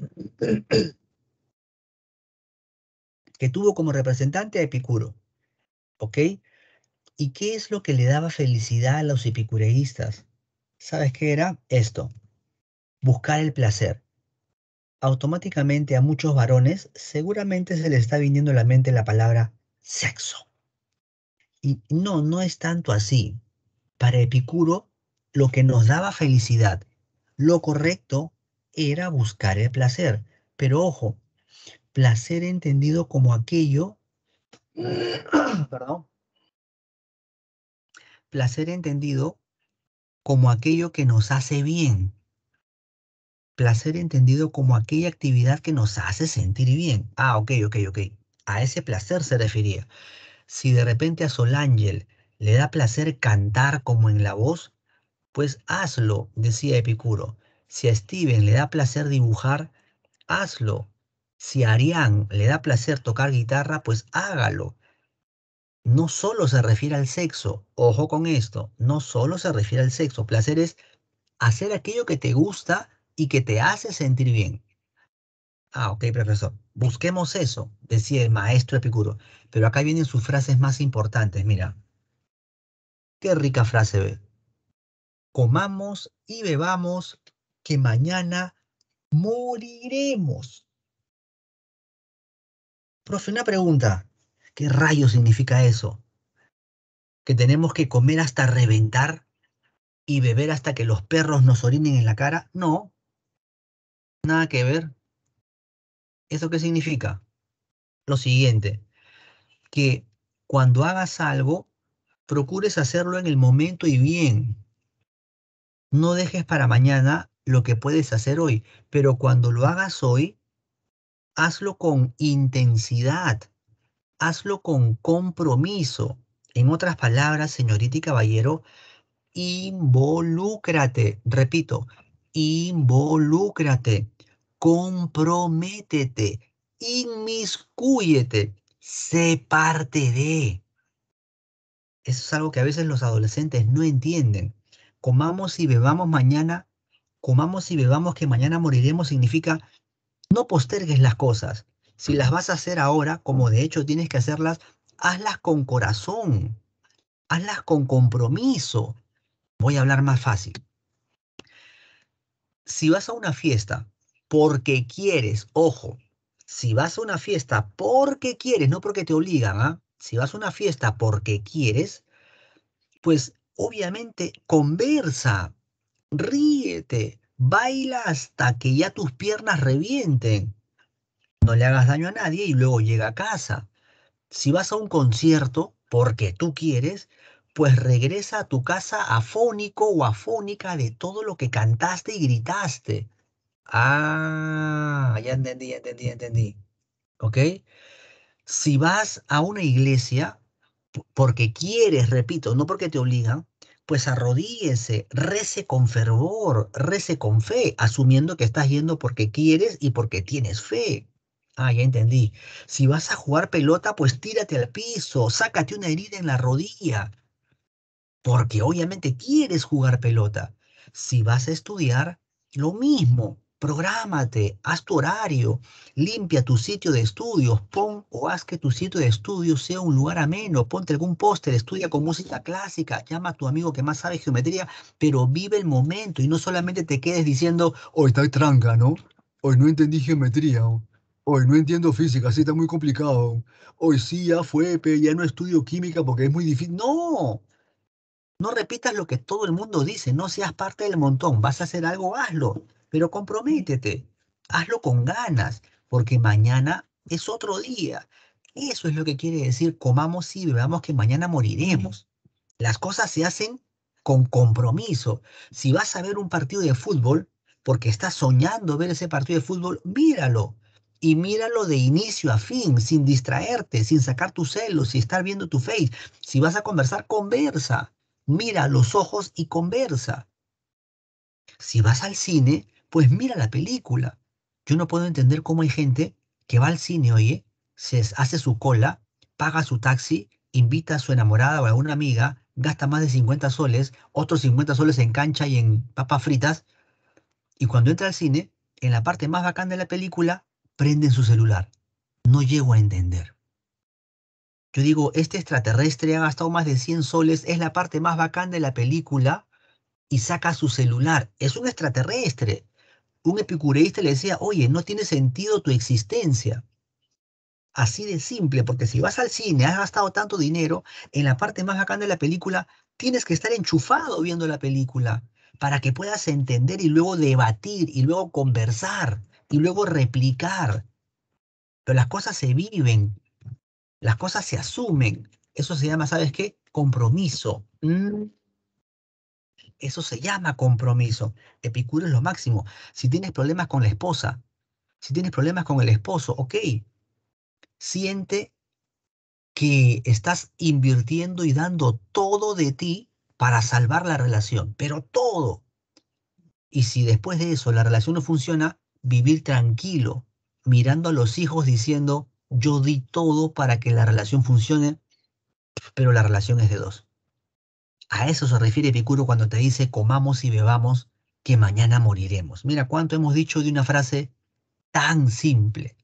tuvo como representante a Epicuro. ¿Ok? ¿Y qué es lo que le daba felicidad a los epicureístas? ¿Sabes qué era? Esto, buscar el placer. Automáticamente a muchos varones seguramente se le está viniendo a la mente la palabra sexo. Y no, no es tanto así. Para Epicuro, lo que nos daba felicidad, lo correcto, era buscar el placer. Pero ojo, Placer entendido como aquello, perdón, placer entendido como aquello que nos hace bien. Placer entendido como aquella actividad que nos hace sentir bien. Ah, ok, ok, ok. A ese placer se refería. Si de repente a Ángel le da placer cantar como en la voz, pues hazlo, decía Epicuro. Si a Steven le da placer dibujar, hazlo, si a Arián le da placer tocar guitarra, pues hágalo. No solo se refiere al sexo, ojo con esto, no solo se refiere al sexo. Placer es hacer aquello que te gusta y que te hace sentir bien. Ah, ok, profesor. Busquemos eso, decía el maestro Epicuro. Pero acá vienen sus frases más importantes, mira. Qué rica frase ve. Comamos y bebamos que mañana moriremos. Profe, una pregunta. ¿Qué rayo significa eso? ¿Que tenemos que comer hasta reventar y beber hasta que los perros nos orinen en la cara? No. Nada que ver. ¿Eso qué significa? Lo siguiente, que cuando hagas algo, procures hacerlo en el momento y bien. No dejes para mañana lo que puedes hacer hoy, pero cuando lo hagas hoy, hazlo con intensidad, hazlo con compromiso. En otras palabras, señorita y caballero, involúcrate, repito, involúcrate, comprométete, inmiscúyete, Se parte de. Eso es algo que a veces los adolescentes no entienden. Comamos y bebamos mañana, comamos y bebamos que mañana moriremos significa no postergues las cosas. Si las vas a hacer ahora, como de hecho tienes que hacerlas, hazlas con corazón, hazlas con compromiso. Voy a hablar más fácil. Si vas a una fiesta porque quieres, ojo, si vas a una fiesta porque quieres, no porque te obligan, ¿ah? si vas a una fiesta porque quieres, pues obviamente conversa, ríete, Baila hasta que ya tus piernas revienten. No le hagas daño a nadie y luego llega a casa. Si vas a un concierto porque tú quieres, pues regresa a tu casa afónico o afónica de todo lo que cantaste y gritaste. Ah, ya entendí, entendí, entendí. ¿Ok? Si vas a una iglesia porque quieres, repito, no porque te obligan, pues arrodíese, rece con fervor, rece con fe, asumiendo que estás yendo porque quieres y porque tienes fe. Ah, ya entendí. Si vas a jugar pelota, pues tírate al piso, sácate una herida en la rodilla, porque obviamente quieres jugar pelota. Si vas a estudiar, lo mismo programate, haz tu horario, limpia tu sitio de estudios, pon o haz que tu sitio de estudios sea un lugar ameno, ponte algún póster, estudia con música clásica, llama a tu amigo que más sabe geometría, pero vive el momento y no solamente te quedes diciendo, hoy está tranca, ¿no? Hoy no entendí geometría, hoy no entiendo física, sí está muy complicado, hoy sí ya fue, ya no estudio química porque es muy difícil. No, no repitas lo que todo el mundo dice, no seas parte del montón, vas a hacer algo, hazlo pero comprométete, hazlo con ganas, porque mañana es otro día. Eso es lo que quiere decir, comamos y bebamos que mañana moriremos. Las cosas se hacen con compromiso. Si vas a ver un partido de fútbol, porque estás soñando ver ese partido de fútbol, míralo. Y míralo de inicio a fin, sin distraerte, sin sacar tus celos, sin estar viendo tu face. Si vas a conversar, conversa. Mira los ojos y conversa. Si vas al cine, pues mira la película. Yo no puedo entender cómo hay gente que va al cine, oye, se hace su cola, paga su taxi, invita a su enamorada o a una amiga, gasta más de 50 soles, otros 50 soles en cancha y en papas fritas, y cuando entra al cine, en la parte más bacán de la película, prenden su celular. No llego a entender. Yo digo, este extraterrestre ha gastado más de 100 soles, es la parte más bacán de la película, y saca su celular. Es un extraterrestre un epicureísta le decía, oye, no tiene sentido tu existencia. Así de simple, porque si vas al cine, has gastado tanto dinero, en la parte más bacana de la película, tienes que estar enchufado viendo la película para que puedas entender y luego debatir y luego conversar y luego replicar. Pero las cosas se viven, las cosas se asumen. Eso se llama, ¿sabes qué? Compromiso. Mm. Eso se llama compromiso. Epicuro es lo máximo. Si tienes problemas con la esposa, si tienes problemas con el esposo, ok, siente que estás invirtiendo y dando todo de ti para salvar la relación, pero todo. Y si después de eso la relación no funciona, vivir tranquilo, mirando a los hijos diciendo, yo di todo para que la relación funcione, pero la relación es de dos. A eso se refiere Epicuro cuando te dice comamos y bebamos que mañana moriremos. Mira cuánto hemos dicho de una frase tan simple.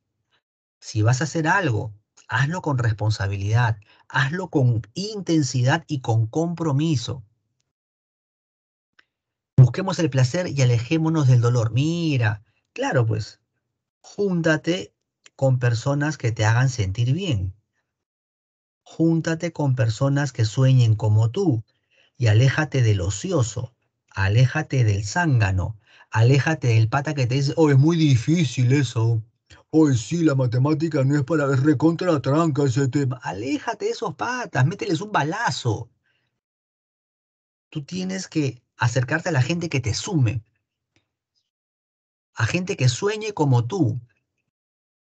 Si vas a hacer algo, hazlo con responsabilidad, hazlo con intensidad y con compromiso. Busquemos el placer y alejémonos del dolor. Mira, claro, pues, júntate con personas que te hagan sentir bien. Júntate con personas que sueñen como tú, y aléjate del ocioso, aléjate del zángano, aléjate del pata que te dice, oh, es muy difícil eso. Hoy oh, sí, la matemática no es para ver, recontra la tranca ese tema. Aléjate de esos patas, mételes un balazo. Tú tienes que acercarte a la gente que te sume, a gente que sueñe como tú,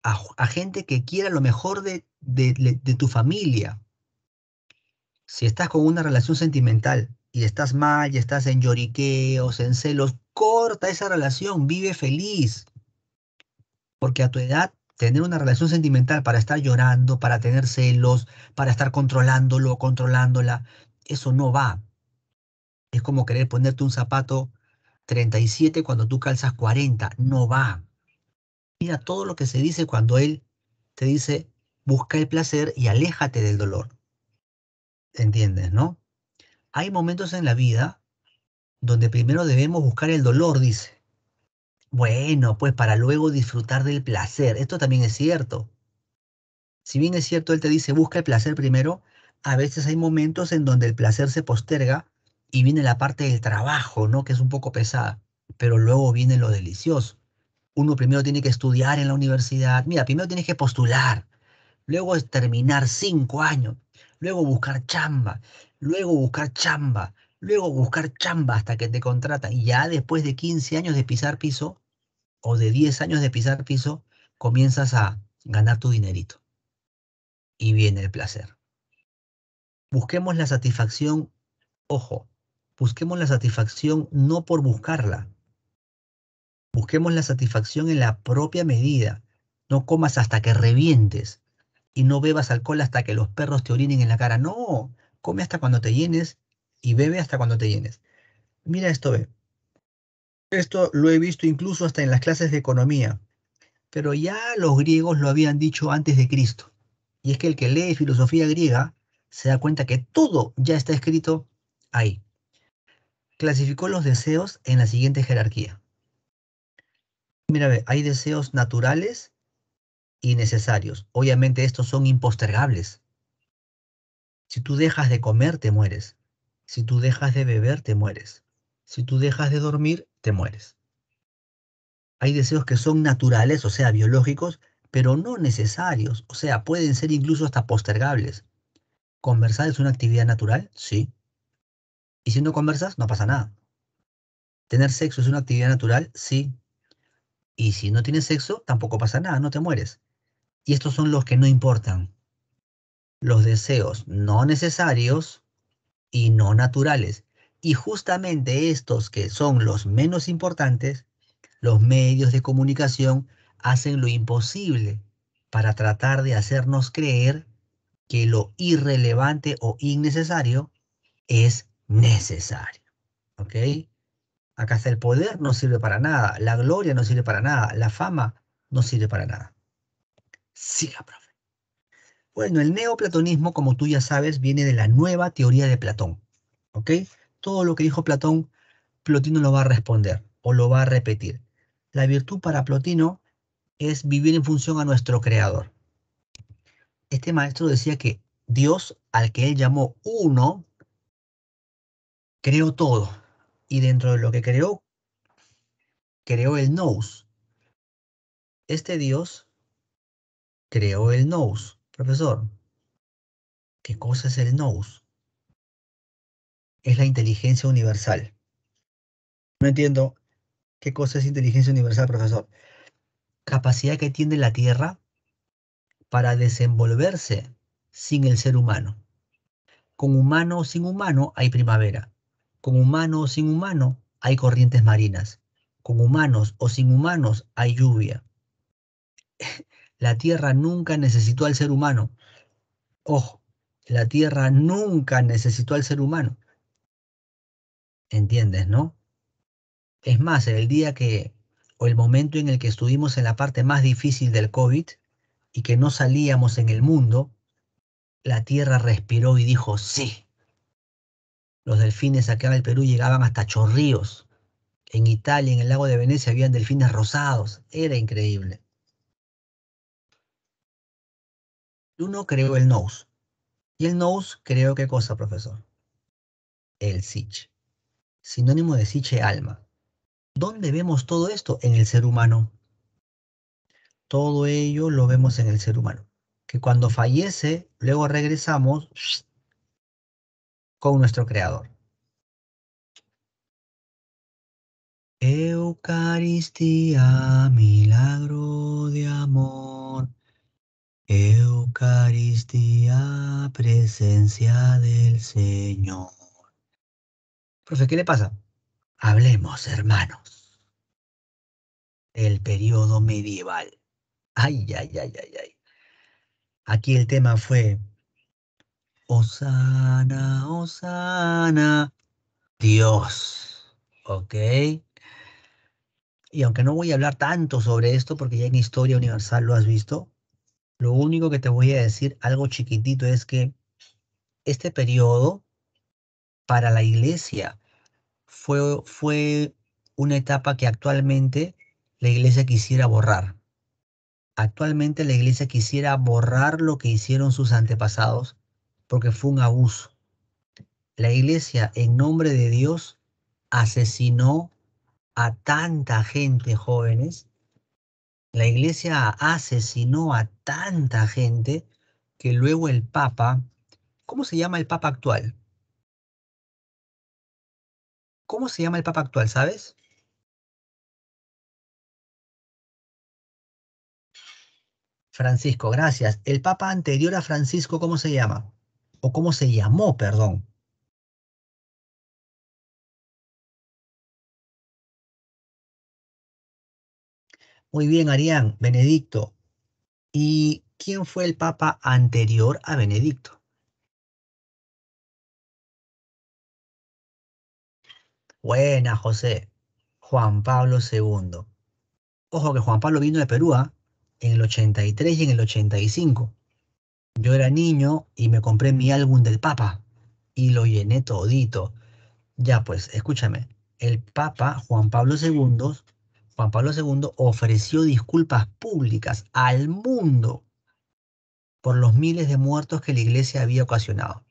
a, gente que quiera lo mejor de tu familia, si estás con una relación sentimental y estás mal, y estás en lloriqueos, en celos, corta esa relación, vive feliz. Porque a tu edad, tener una relación sentimental para estar llorando, para tener celos, para estar controlándolo, controlándola, eso no va. Es como querer ponerte un zapato 37 cuando tú calzas 40, no va. Mira todo lo que se dice cuando él te dice, busca el placer y aléjate del dolor. ¿Entiendes, no? Hay momentos en la vida donde primero debemos buscar el dolor, dice. Bueno, pues para luego disfrutar del placer. Esto también es cierto. Si bien es cierto, él te dice, busca el placer primero, a veces hay momentos en donde el placer se posterga y viene la parte del trabajo, ¿no? Que es un poco pesada, pero luego viene lo delicioso. Uno primero tiene que estudiar en la universidad. Mira, primero tienes que postular, luego es terminar cinco años, luego buscar chamba, luego buscar chamba, luego buscar chamba hasta que te contratan. Y ya después de 15 años de pisar piso o de 10 años de pisar piso, comienzas a ganar tu dinerito. Y viene el placer. Busquemos la satisfacción, ojo, busquemos la satisfacción no por buscarla. Busquemos la satisfacción en la propia medida. No comas hasta que revientes y no bebas alcohol hasta que los perros te orinen en la cara. No, come hasta cuando te llenes y bebe hasta cuando te llenes. Mira esto, ve. Esto lo he visto incluso hasta en las clases de economía, pero ya los griegos lo habían dicho antes de Cristo. Y es que el que lee filosofía griega se da cuenta que todo ya está escrito ahí. Clasificó los deseos en la siguiente jerarquía. Mira, ve, hay deseos naturales, y necesarios. Obviamente estos son impostergables. Si tú dejas de comer, te mueres. Si tú dejas de beber, te mueres. Si tú dejas de dormir, te mueres. Hay deseos que son naturales, o sea, biológicos, pero no necesarios, o sea, pueden ser incluso hasta postergables. ¿Conversar es una actividad natural? Sí. ¿Y si no conversas, no pasa nada? ¿Tener sexo es una actividad natural? Sí. Y si no tienes sexo, tampoco pasa nada, no te mueres. Y estos son los que no importan. Los deseos no necesarios y no naturales. Y justamente estos que son los menos importantes, los medios de comunicación hacen lo imposible para tratar de hacernos creer que lo irrelevante o innecesario es necesario. ¿Ok? Acá está el poder, no sirve para nada, la gloria no sirve para nada, la fama no sirve para nada. Siga, profe. Bueno, el neoplatonismo, como tú ya sabes, viene de la nueva teoría de Platón. ¿Ok? Todo lo que dijo Platón, Plotino lo va a responder o lo va a repetir. La virtud para Plotino es vivir en función a nuestro creador. Este maestro decía que Dios, al que él llamó uno, creó todo. Y dentro de lo que creó, creó el nous. Este Dios creó el nous, Profesor, ¿qué cosa es el nous? Es la inteligencia universal. No entiendo qué cosa es inteligencia universal, profesor. Capacidad que tiene la Tierra para desenvolverse sin el ser humano. Con humano o sin humano hay primavera. Con humano o sin humano hay corrientes marinas. Con humanos o sin humanos hay lluvia. La Tierra nunca necesitó al ser humano. Ojo, la Tierra nunca necesitó al ser humano. ¿Entiendes, no? Es más, el día que, o el momento en el que estuvimos en la parte más difícil del COVID y que no salíamos en el mundo, la Tierra respiró y dijo, sí. Los delfines acá en el Perú llegaban hasta chorríos. En Italia, en el lago de Venecia, habían delfines rosados. Era increíble. uno creó el nous, ¿Y el nous creó qué cosa, profesor? El sitch, Sinónimo de sich alma. ¿Dónde vemos todo esto? En el ser humano. Todo ello lo vemos en el ser humano. Que cuando fallece, luego regresamos con nuestro creador. Eucaristía, milagro de amor, Eucaristía, presencia del Señor. Profe, ¿qué le pasa? Hablemos, hermanos. El periodo medieval. Ay, ay, ay, ay, ay. Aquí el tema fue Osana, Osana, Dios. ¿Ok? Y aunque no voy a hablar tanto sobre esto, porque ya en Historia Universal lo has visto, lo único que te voy a decir, algo chiquitito, es que este periodo para la iglesia fue, fue una etapa que actualmente la iglesia quisiera borrar. Actualmente la iglesia quisiera borrar lo que hicieron sus antepasados porque fue un abuso. La iglesia en nombre de Dios asesinó a tanta gente jóvenes la iglesia asesinó a tanta gente que luego el Papa, ¿cómo se llama el Papa actual? ¿Cómo se llama el Papa actual, sabes? Francisco, gracias. El Papa anterior a Francisco, ¿cómo se llama? O cómo se llamó, perdón. Muy bien, Arián, Benedicto. ¿Y quién fue el papa anterior a Benedicto? Buena, José. Juan Pablo II. Ojo que Juan Pablo vino de Perú ¿ah? en el 83 y en el 85. Yo era niño y me compré mi álbum del Papa y lo llené todito. Ya pues, escúchame, el Papa Juan Pablo II Juan Pablo II ofreció disculpas públicas al mundo por los miles de muertos que la iglesia había ocasionado.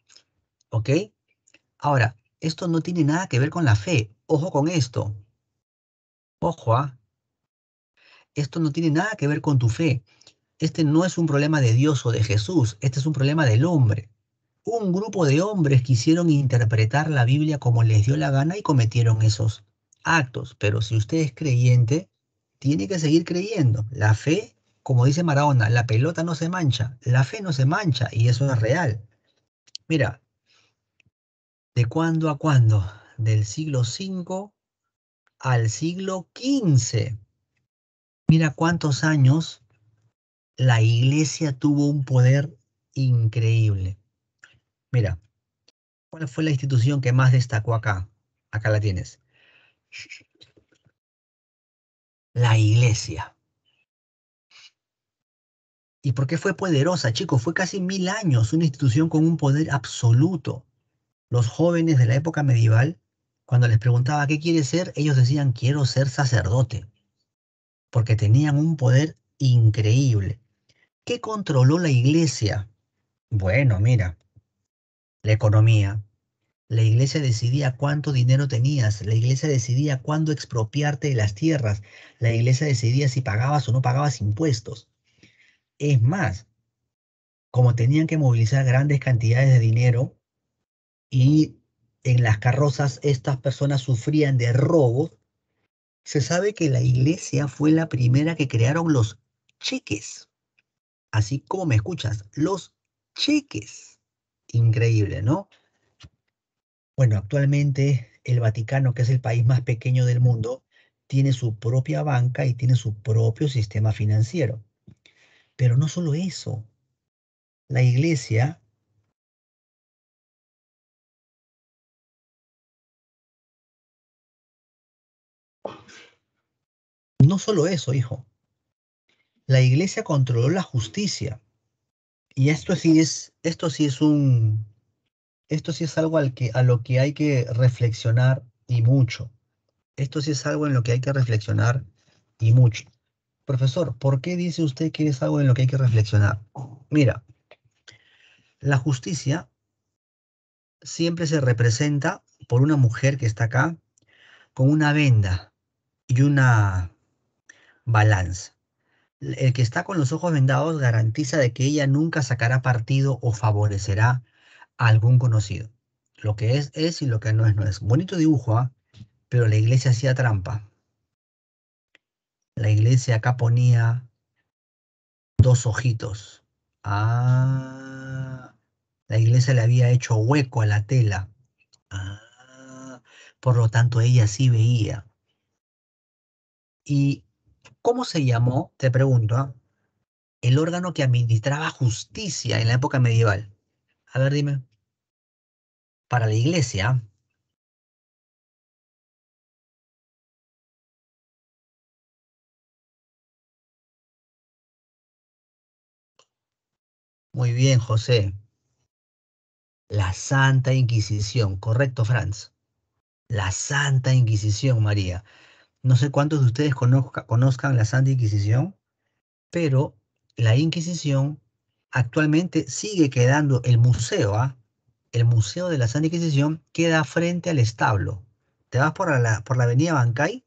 ¿Ok? Ahora, esto no tiene nada que ver con la fe. Ojo con esto. Ojo, ¿ah? Esto no tiene nada que ver con tu fe. Este no es un problema de Dios o de Jesús. Este es un problema del hombre. Un grupo de hombres quisieron interpretar la Biblia como les dio la gana y cometieron esos actos, pero si usted es creyente, tiene que seguir creyendo. La fe, como dice Maradona, la pelota no se mancha, la fe no se mancha y eso es real. Mira, ¿de cuándo a cuándo? Del siglo V al siglo XV. Mira cuántos años la iglesia tuvo un poder increíble. Mira, ¿cuál fue la institución que más destacó acá? Acá la tienes. La iglesia. ¿Y por qué fue poderosa, chicos? Fue casi mil años una institución con un poder absoluto. Los jóvenes de la época medieval, cuando les preguntaba qué quiere ser, ellos decían quiero ser sacerdote, porque tenían un poder increíble. ¿Qué controló la iglesia? Bueno, mira, la economía, la iglesia decidía cuánto dinero tenías, la iglesia decidía cuándo expropiarte de las tierras, la iglesia decidía si pagabas o no pagabas impuestos. Es más, como tenían que movilizar grandes cantidades de dinero y en las carrozas estas personas sufrían de robos, se sabe que la iglesia fue la primera que crearon los cheques. Así como me escuchas, los cheques. Increíble, ¿no? Bueno, actualmente el Vaticano, que es el país más pequeño del mundo, tiene su propia banca y tiene su propio sistema financiero. Pero no solo eso, la iglesia No solo eso, hijo. La iglesia controló la justicia. Y esto sí es, esto sí es un, esto sí es algo al que, a lo que hay que reflexionar y mucho. Esto sí es algo en lo que hay que reflexionar y mucho. Profesor, ¿por qué dice usted que es algo en lo que hay que reflexionar? Mira, la justicia siempre se representa por una mujer que está acá con una venda y una balanza. El que está con los ojos vendados garantiza de que ella nunca sacará partido o favorecerá algún conocido. Lo que es, es y lo que no es, no es. Bonito dibujo, ¿ah? pero la iglesia hacía trampa. La iglesia acá ponía dos ojitos. Ah, la iglesia le había hecho hueco a la tela. Ah, por lo tanto, ella sí veía. ¿Y cómo se llamó? Te pregunto. El órgano que administraba justicia en la época medieval. A ver, dime. Para la iglesia. Muy bien, José. La Santa Inquisición, correcto, Franz. La Santa Inquisición, María. No sé cuántos de ustedes conozcan la Santa Inquisición, pero la Inquisición actualmente sigue quedando el museo, ¿ah? el Museo de la Santa Inquisición queda frente al establo. Te vas por la, por la avenida Bancay,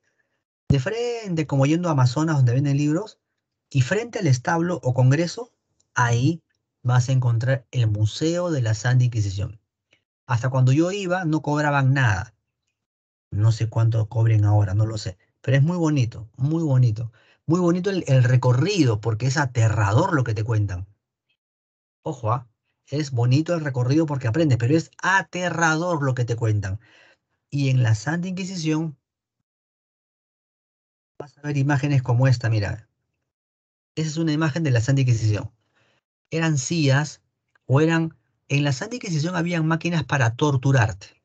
de frente, como yendo a Amazonas donde venden libros, y frente al establo o congreso, ahí vas a encontrar el Museo de la Santa Inquisición. Hasta cuando yo iba no cobraban nada. No sé cuánto cobren ahora, no lo sé. Pero es muy bonito, muy bonito. Muy bonito el recorrido porque es aterrador lo que te cuentan. Ojo, ¿ah? es bonito el recorrido porque aprendes, pero es aterrador lo que te cuentan. Y en la Santa Inquisición vas a ver imágenes como esta, mira. Esa es una imagen de la Santa Inquisición. Eran sillas o eran... En la Santa Inquisición habían máquinas para torturarte.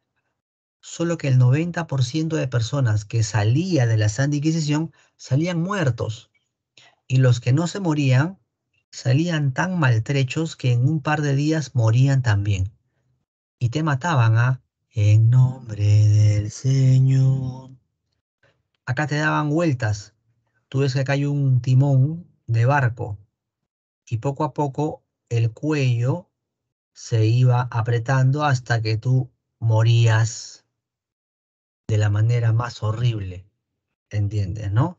Solo que el 90% de personas que salía de la Santa Inquisición salían muertos. Y los que no se morían salían tan maltrechos que en un par de días morían también. Y te mataban a ¿ah? en nombre del Señor. Acá te daban vueltas. Tú ves que acá hay un timón de barco y poco a poco el cuello se iba apretando hasta que tú morías de la manera más horrible. ¿Entiendes, no?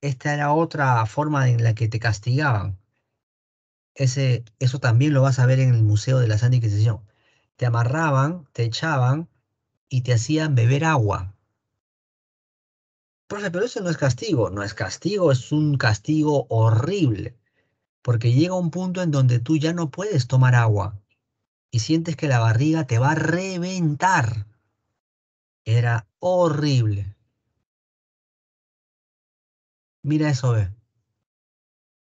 esta era otra forma en la que te castigaban. eso también lo vas a ver en el Museo de la Santa Inquisición. Te amarraban, te echaban y te hacían beber agua. Profe, pero eso no es castigo. No es castigo, es un castigo horrible. Porque llega un punto en donde tú ya no puedes tomar agua y sientes que la barriga te va a reventar. Era horrible. Mira eso, ve.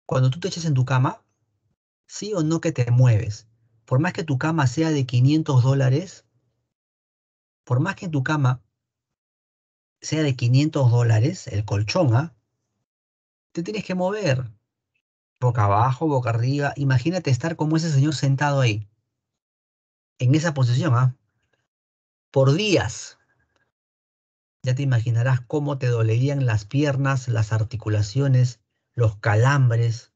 Cuando tú te eches en tu cama, sí o no que te mueves. Por más que tu cama sea de 500 dólares, por más que en tu cama sea de 500 dólares, el colchón, ¿ah? Te tienes que mover. Boca abajo, boca arriba. Imagínate estar como ese señor sentado ahí. En esa posición, ¿ah? Por días ya te imaginarás cómo te dolerían las piernas, las articulaciones, los calambres.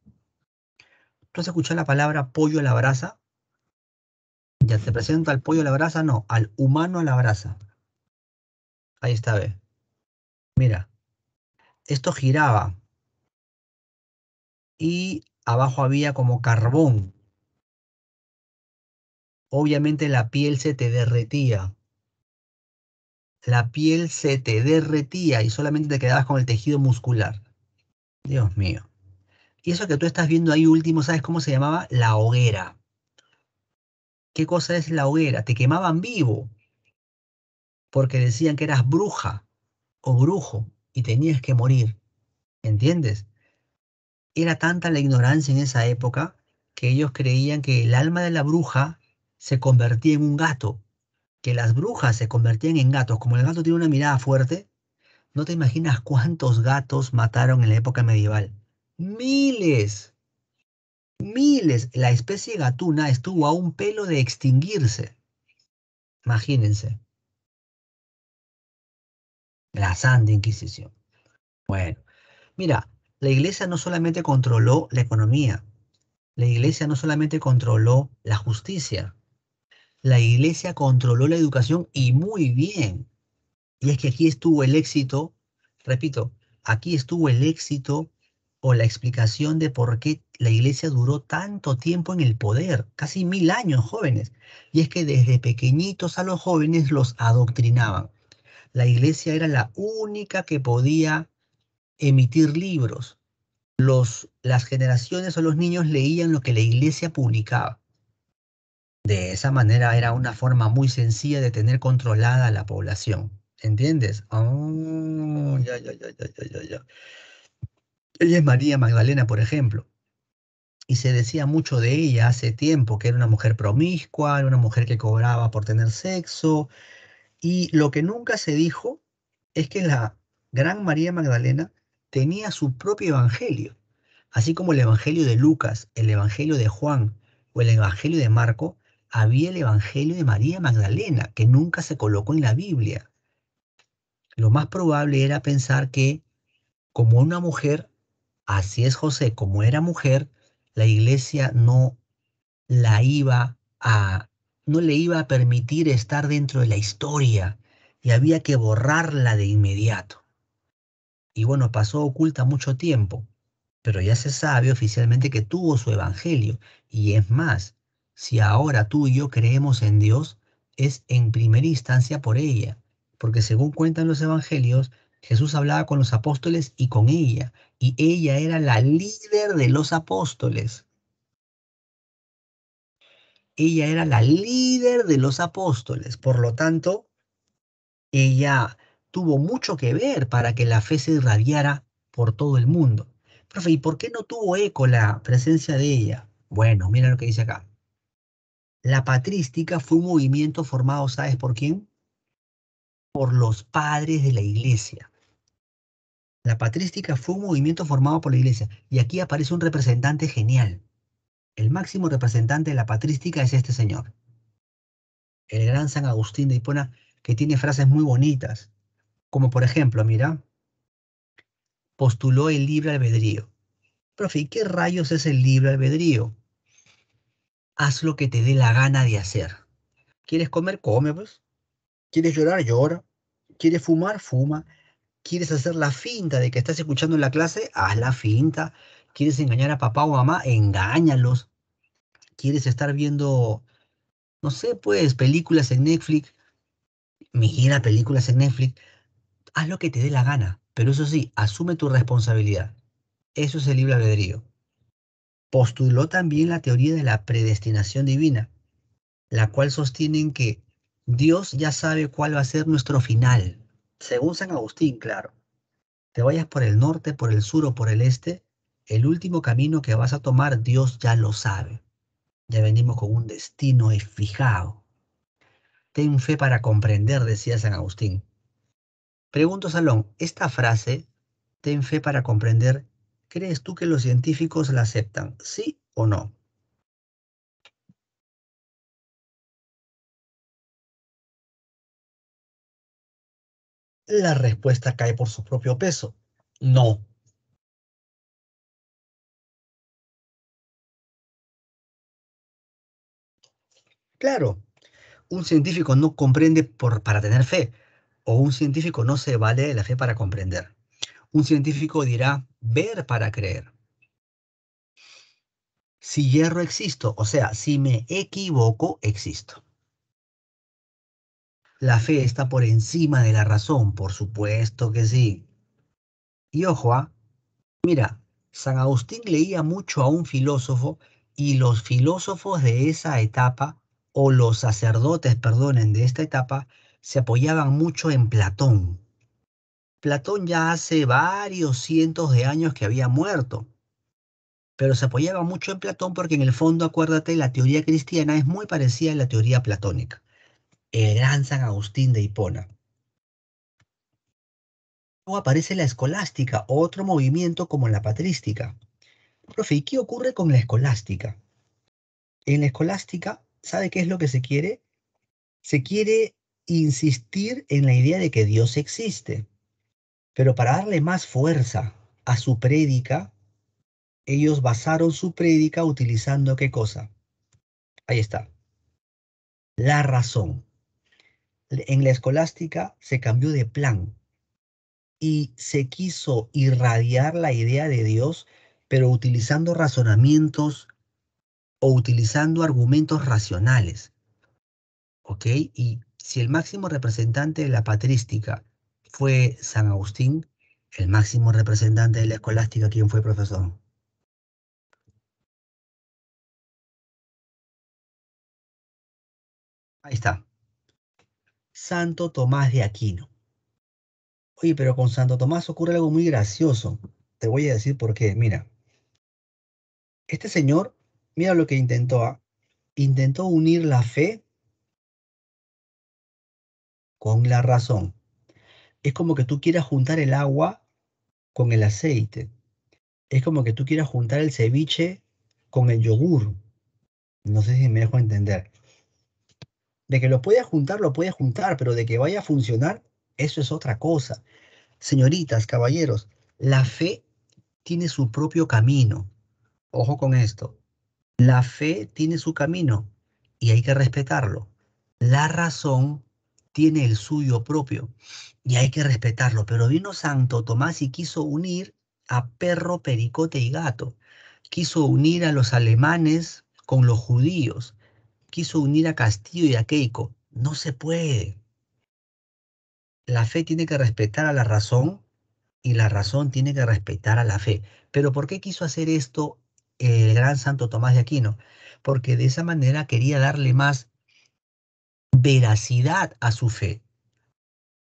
¿Tú has escuchado la palabra pollo a la brasa? ¿Ya te presento al pollo a la brasa? No, al humano a la brasa. Ahí está, ve. Mira, esto giraba y abajo había como carbón. Obviamente la piel se te derretía la piel se te derretía y solamente te quedabas con el tejido muscular. Dios mío. Y eso que tú estás viendo ahí último, ¿sabes cómo se llamaba? La hoguera. ¿Qué cosa es la hoguera? Te quemaban vivo porque decían que eras bruja o brujo y tenías que morir. ¿Entiendes? Era tanta la ignorancia en esa época que ellos creían que el alma de la bruja se convertía en un gato que las brujas se convertían en gatos, como el gato tiene una mirada fuerte, no te imaginas cuántos gatos mataron en la época medieval. Miles. Miles. La especie gatuna estuvo a un pelo de extinguirse. Imagínense. La Santa Inquisición. Bueno, mira, la iglesia no solamente controló la economía, la iglesia no solamente controló la justicia, la iglesia controló la educación y muy bien. Y es que aquí estuvo el éxito, repito, aquí estuvo el éxito o la explicación de por qué la iglesia duró tanto tiempo en el poder, casi mil años jóvenes. Y es que desde pequeñitos a los jóvenes los adoctrinaban. La iglesia era la única que podía emitir libros. Los, las generaciones o los niños leían lo que la iglesia publicaba. De esa manera era una forma muy sencilla de tener controlada a la población. ¿Entiendes? Ella es María Magdalena, por ejemplo. Y se decía mucho de ella hace tiempo, que era una mujer promiscua, era una mujer que cobraba por tener sexo. Y lo que nunca se dijo es que la gran María Magdalena tenía su propio evangelio. Así como el evangelio de Lucas, el evangelio de Juan o el evangelio de Marco, había el Evangelio de María Magdalena, que nunca se colocó en la Biblia. Lo más probable era pensar que, como una mujer, así es José, como era mujer, la iglesia no la iba a, no le iba a permitir estar dentro de la historia y había que borrarla de inmediato. Y bueno, pasó oculta mucho tiempo, pero ya se sabe oficialmente que tuvo su evangelio. Y es más, si ahora tú y yo creemos en Dios, es en primera instancia por ella, porque según cuentan los evangelios, Jesús hablaba con los apóstoles y con ella, y ella era la líder de los apóstoles. Ella era la líder de los apóstoles, por lo tanto, ella tuvo mucho que ver para que la fe se irradiara por todo el mundo. Profe, ¿y por qué no tuvo eco la presencia de ella? Bueno, mira lo que dice acá. La patrística fue un movimiento formado, ¿sabes por quién? Por los padres de la iglesia. La patrística fue un movimiento formado por la iglesia. Y aquí aparece un representante genial. El máximo representante de la patrística es este señor. El gran San Agustín de Hipona, que tiene frases muy bonitas. Como por ejemplo, mira, postuló el libre albedrío. Profe, ¿y qué rayos es el libre albedrío? haz lo que te dé la gana de hacer. ¿Quieres comer? Come, pues. ¿Quieres llorar? Llora. ¿Quieres fumar? Fuma. ¿Quieres hacer la finta de que estás escuchando en la clase? Haz la finta. ¿Quieres engañar a papá o mamá? Engáñalos. ¿Quieres estar viendo, no sé, pues, películas en Netflix? Mira películas en Netflix. Haz lo que te dé la gana, pero eso sí, asume tu responsabilidad. Eso es el libre albedrío postuló también la teoría de la predestinación divina, la cual sostienen que Dios ya sabe cuál va a ser nuestro final, según San Agustín, claro. Te vayas por el norte, por el sur o por el este, el último camino que vas a tomar Dios ya lo sabe. Ya venimos con un destino fijado. Ten fe para comprender, decía San Agustín. Pregunto, Salón, esta frase, ten fe para comprender, ¿Crees tú que los científicos la aceptan? ¿Sí o no? La respuesta cae por su propio peso. No. Claro, un científico no comprende por, para tener fe, o un científico no se vale de la fe para comprender. Un científico dirá ver para creer. Si hierro existo, o sea, si me equivoco, existo. La fe está por encima de la razón, por supuesto que sí. Y ojo, ¿ah? mira, San Agustín leía mucho a un filósofo y los filósofos de esa etapa, o los sacerdotes, perdonen, de esta etapa, se apoyaban mucho en Platón, Platón ya hace varios cientos de años que había muerto, pero se apoyaba mucho en Platón porque en el fondo, acuérdate, la teoría cristiana es muy parecida a la teoría platónica. El gran San Agustín de Hipona. Luego aparece la escolástica, otro movimiento como la patrística. Profe, ¿y qué ocurre con la escolástica? En la escolástica, ¿sabe qué es lo que se quiere? Se quiere insistir en la idea de que Dios existe. Pero para darle más fuerza a su prédica, ellos basaron su prédica utilizando qué cosa? Ahí está. La razón. En la escolástica se cambió de plan y se quiso irradiar la idea de Dios, pero utilizando razonamientos o utilizando argumentos racionales. ¿Ok? Y si el máximo representante de la patrística fue San Agustín el máximo representante de la escolástica, quien fue profesor. Ahí está. Santo Tomás de Aquino. Oye, pero con Santo Tomás ocurre algo muy gracioso. Te voy a decir por qué. Mira, este señor, mira lo que intentó. ¿ah? Intentó unir la fe con la razón es como que tú quieras juntar el agua con el aceite. Es como que tú quieras juntar el ceviche con el yogur. No sé si me dejo entender. De que lo puedes juntar, lo puedes juntar, pero de que vaya a funcionar, eso es otra cosa. Señoritas, caballeros, la fe tiene su propio camino. Ojo con esto. La fe tiene su camino y hay que respetarlo. La razón tiene el suyo propio y hay que respetarlo. Pero vino Santo Tomás y quiso unir a perro, pericote y gato. Quiso unir a los alemanes con los judíos. Quiso unir a Castillo y a Keiko. No se puede. La fe tiene que respetar a la razón y la razón tiene que respetar a la fe. Pero ¿por qué quiso hacer esto el gran Santo Tomás de Aquino? Porque de esa manera quería darle más veracidad a su fe.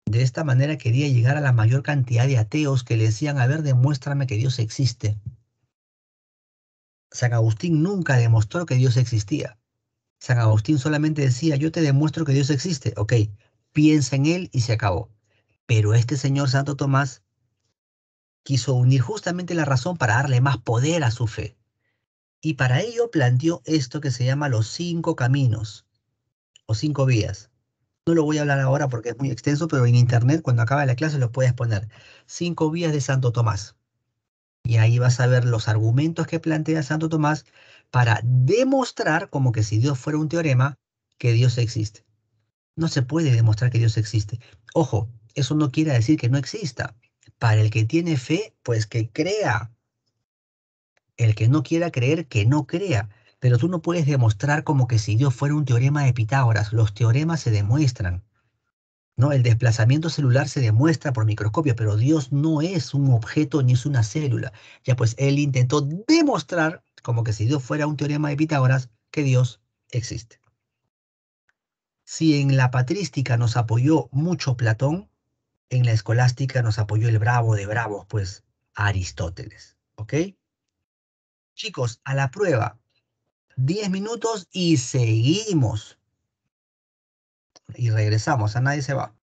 De esta manera quería llegar a la mayor cantidad de ateos que le decían, a ver, demuéstrame que Dios existe. San Agustín nunca demostró que Dios existía. San Agustín solamente decía, yo te demuestro que Dios existe. Ok, piensa en Él y se acabó. Pero este señor Santo Tomás quiso unir justamente la razón para darle más poder a su fe. Y para ello planteó esto que se llama los cinco caminos, o cinco vías. No lo voy a hablar ahora porque es muy extenso, pero en internet cuando acaba la clase lo puedes poner. Cinco vías de Santo Tomás. Y ahí vas a ver los argumentos que plantea Santo Tomás para demostrar, como que si Dios fuera un teorema, que Dios existe. No se puede demostrar que Dios existe. Ojo, eso no quiere decir que no exista. Para el que tiene fe, pues que crea. El que no quiera creer, que no crea. Pero tú no puedes demostrar como que si Dios fuera un teorema de Pitágoras. Los teoremas se demuestran. ¿no? El desplazamiento celular se demuestra por microscopio, pero Dios no es un objeto ni es una célula. Ya pues él intentó demostrar, como que si Dios fuera un teorema de Pitágoras, que Dios existe. Si en la patrística nos apoyó mucho Platón, en la escolástica nos apoyó el bravo de bravos, pues Aristóteles. ¿Ok? Chicos, a la prueba, 10 minutos y seguimos. Y regresamos, a nadie se va.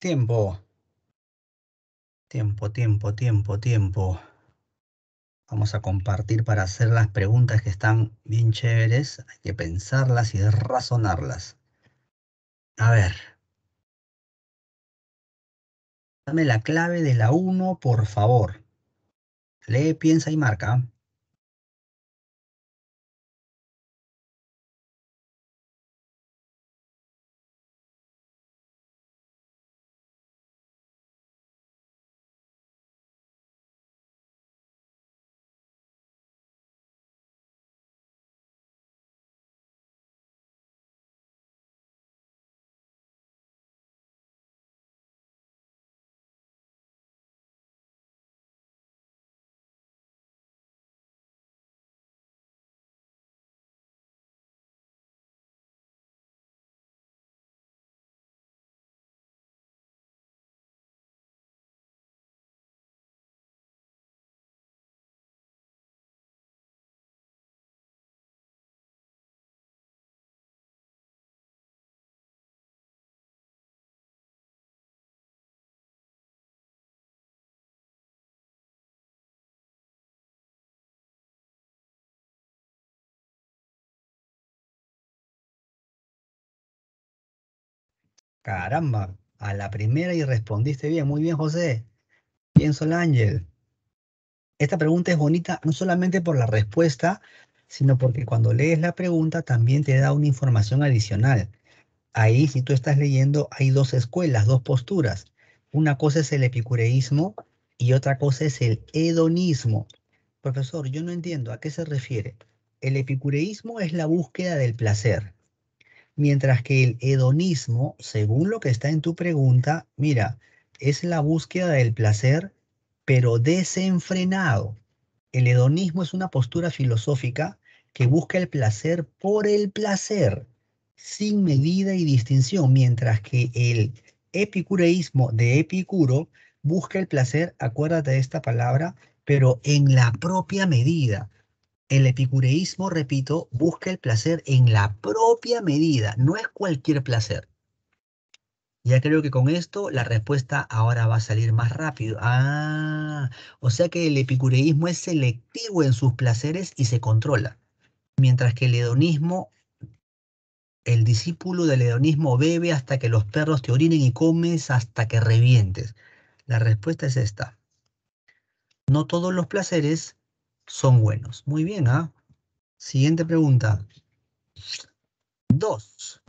Tiempo. Tiempo, tiempo, tiempo, tiempo. Vamos a compartir para hacer las preguntas que están bien chéveres. Hay que pensarlas y razonarlas. A ver. Dame la clave de la 1, por favor. Lee, piensa y marca. Caramba, a la primera y respondiste bien. Muy bien, José. Pienso el Ángel. Esta pregunta es bonita no solamente por la respuesta, sino porque cuando lees la pregunta también te da una información adicional. Ahí, si tú estás leyendo, hay dos escuelas, dos posturas. Una cosa es el epicureísmo y otra cosa es el hedonismo. Profesor, yo no entiendo a qué se refiere. El epicureísmo es la búsqueda del placer. Mientras que el hedonismo, según lo que está en tu pregunta, mira, es la búsqueda del placer, pero desenfrenado. El hedonismo es una postura filosófica que busca el placer por el placer, sin medida y distinción, mientras que el epicureísmo de Epicuro busca el placer, acuérdate de esta palabra, pero en la propia medida. El epicureísmo, repito, busca el placer en la propia medida, no es cualquier placer. Ya creo que con esto la respuesta ahora va a salir más rápido. Ah, o sea que el epicureísmo es selectivo en sus placeres y se controla. Mientras que el hedonismo, el discípulo del hedonismo bebe hasta que los perros te orinen y comes hasta que revientes. La respuesta es esta. No todos los placeres son buenos. Muy bien, ¿ah? Siguiente pregunta. Dos.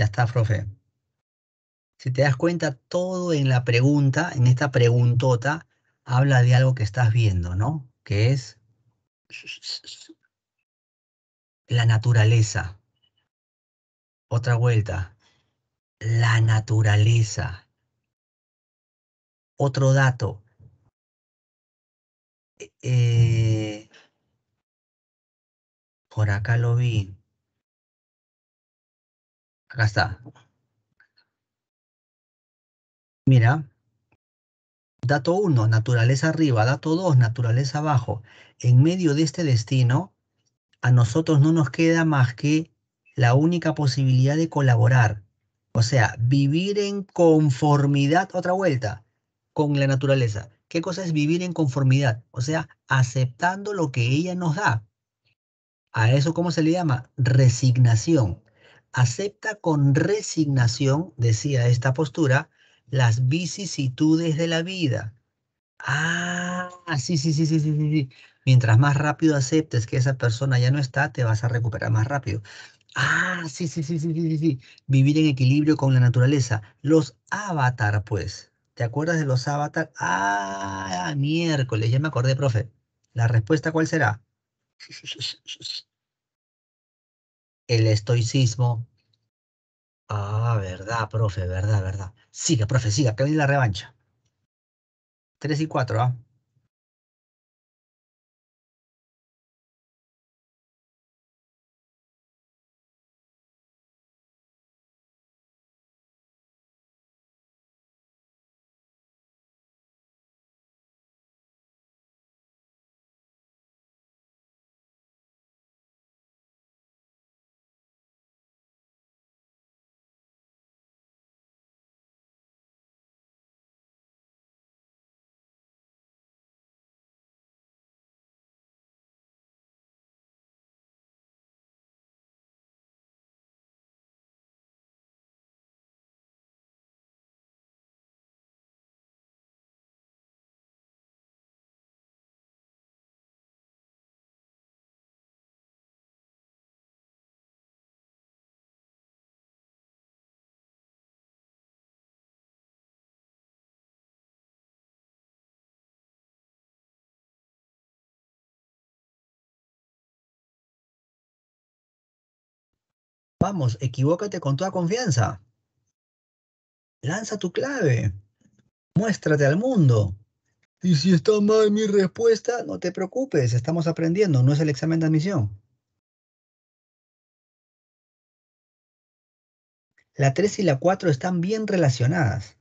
Ya está, profe. Si te das cuenta, todo en la pregunta, en esta preguntota, habla de algo que estás viendo, ¿no? Que es la naturaleza. Otra vuelta. La naturaleza. Otro dato. Eh, por acá lo vi. Acá está. Mira. Dato 1, naturaleza arriba. Dato 2, naturaleza abajo. En medio de este destino, a nosotros no nos queda más que la única posibilidad de colaborar. O sea, vivir en conformidad, otra vuelta, con la naturaleza. ¿Qué cosa es vivir en conformidad? O sea, aceptando lo que ella nos da. A eso, ¿cómo se le llama? Resignación acepta con resignación, decía esta postura, las vicisitudes de la vida. Ah, sí, sí, sí, sí, sí, sí. Mientras más rápido aceptes que esa persona ya no está, te vas a recuperar más rápido. Ah, sí, sí, sí, sí, sí, sí. Vivir en equilibrio con la naturaleza. Los avatar, pues. ¿Te acuerdas de los avatar? Ah, miércoles, ya me acordé, profe. ¿La respuesta cuál será? el estoicismo. Ah, verdad, profe, verdad, verdad. Siga, profe, siga, que viene la revancha. Tres y cuatro, ¿ah? Vamos, equivócate con toda confianza. Lanza tu clave. Muéstrate al mundo. Y si está mal mi respuesta, no te preocupes, estamos aprendiendo, no es el examen de admisión. La 3 y la 4 están bien relacionadas.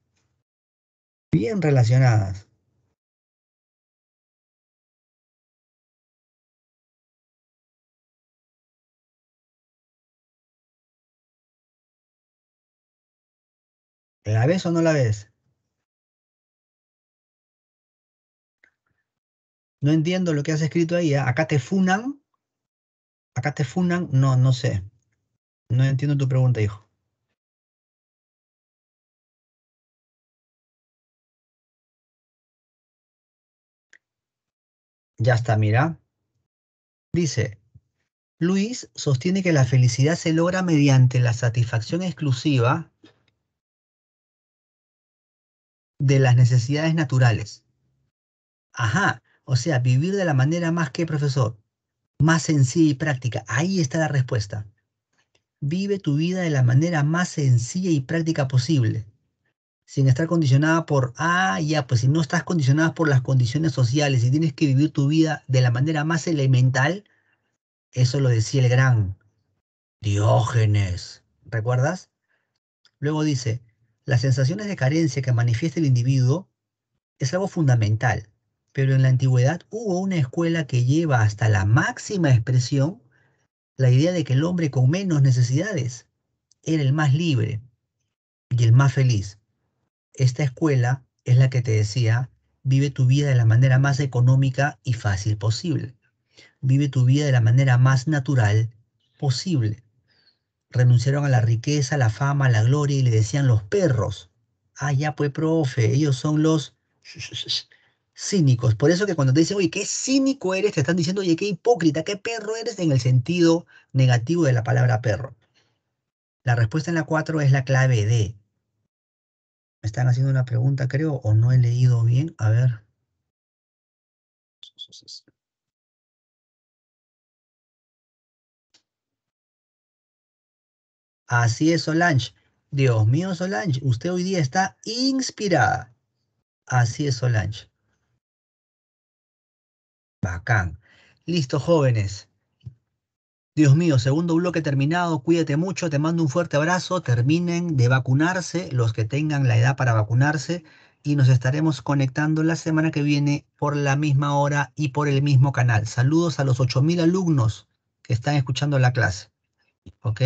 Bien relacionadas. ¿La ves o no la ves? No entiendo lo que has escrito ahí. ¿eh? Acá te funan. Acá te funan. No, no sé. No entiendo tu pregunta, hijo. Ya está, mira. Dice, Luis sostiene que la felicidad se logra mediante la satisfacción exclusiva de las necesidades naturales. Ajá, o sea, vivir de la manera más que profesor, más sencilla y práctica. Ahí está la respuesta. Vive tu vida de la manera más sencilla y práctica posible, sin estar condicionada por, ah, ya, pues si no estás condicionada por las condiciones sociales y tienes que vivir tu vida de la manera más elemental, eso lo decía el gran Diógenes. ¿Recuerdas? Luego dice, las sensaciones de carencia que manifiesta el individuo es algo fundamental, pero en la antigüedad hubo una escuela que lleva hasta la máxima expresión la idea de que el hombre con menos necesidades era el más libre y el más feliz. Esta escuela es la que te decía, vive tu vida de la manera más económica y fácil posible. Vive tu vida de la manera más natural posible renunciaron a la riqueza, la fama, la gloria y le decían los perros. Ah, ya pues, profe, ellos son los cínicos. Por eso que cuando te dicen, oye, qué cínico eres, te están diciendo, oye, qué hipócrita, qué perro eres en el sentido negativo de la palabra perro. La respuesta en la 4 es la clave D. Me están haciendo una pregunta, creo, o no he leído bien. A ver. Así es, Solange. Dios mío, Solange, usted hoy día está inspirada. Así es, Solange. Bacán. Listo, jóvenes. Dios mío, segundo bloque terminado. Cuídate mucho, te mando un fuerte abrazo. Terminen de vacunarse los que tengan la edad para vacunarse y nos estaremos conectando la semana que viene por la misma hora y por el mismo canal. Saludos a los 8.000 alumnos que están escuchando la clase. ¿Ok?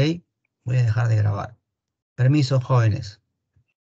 Voy a dejar de grabar. Permiso, jóvenes.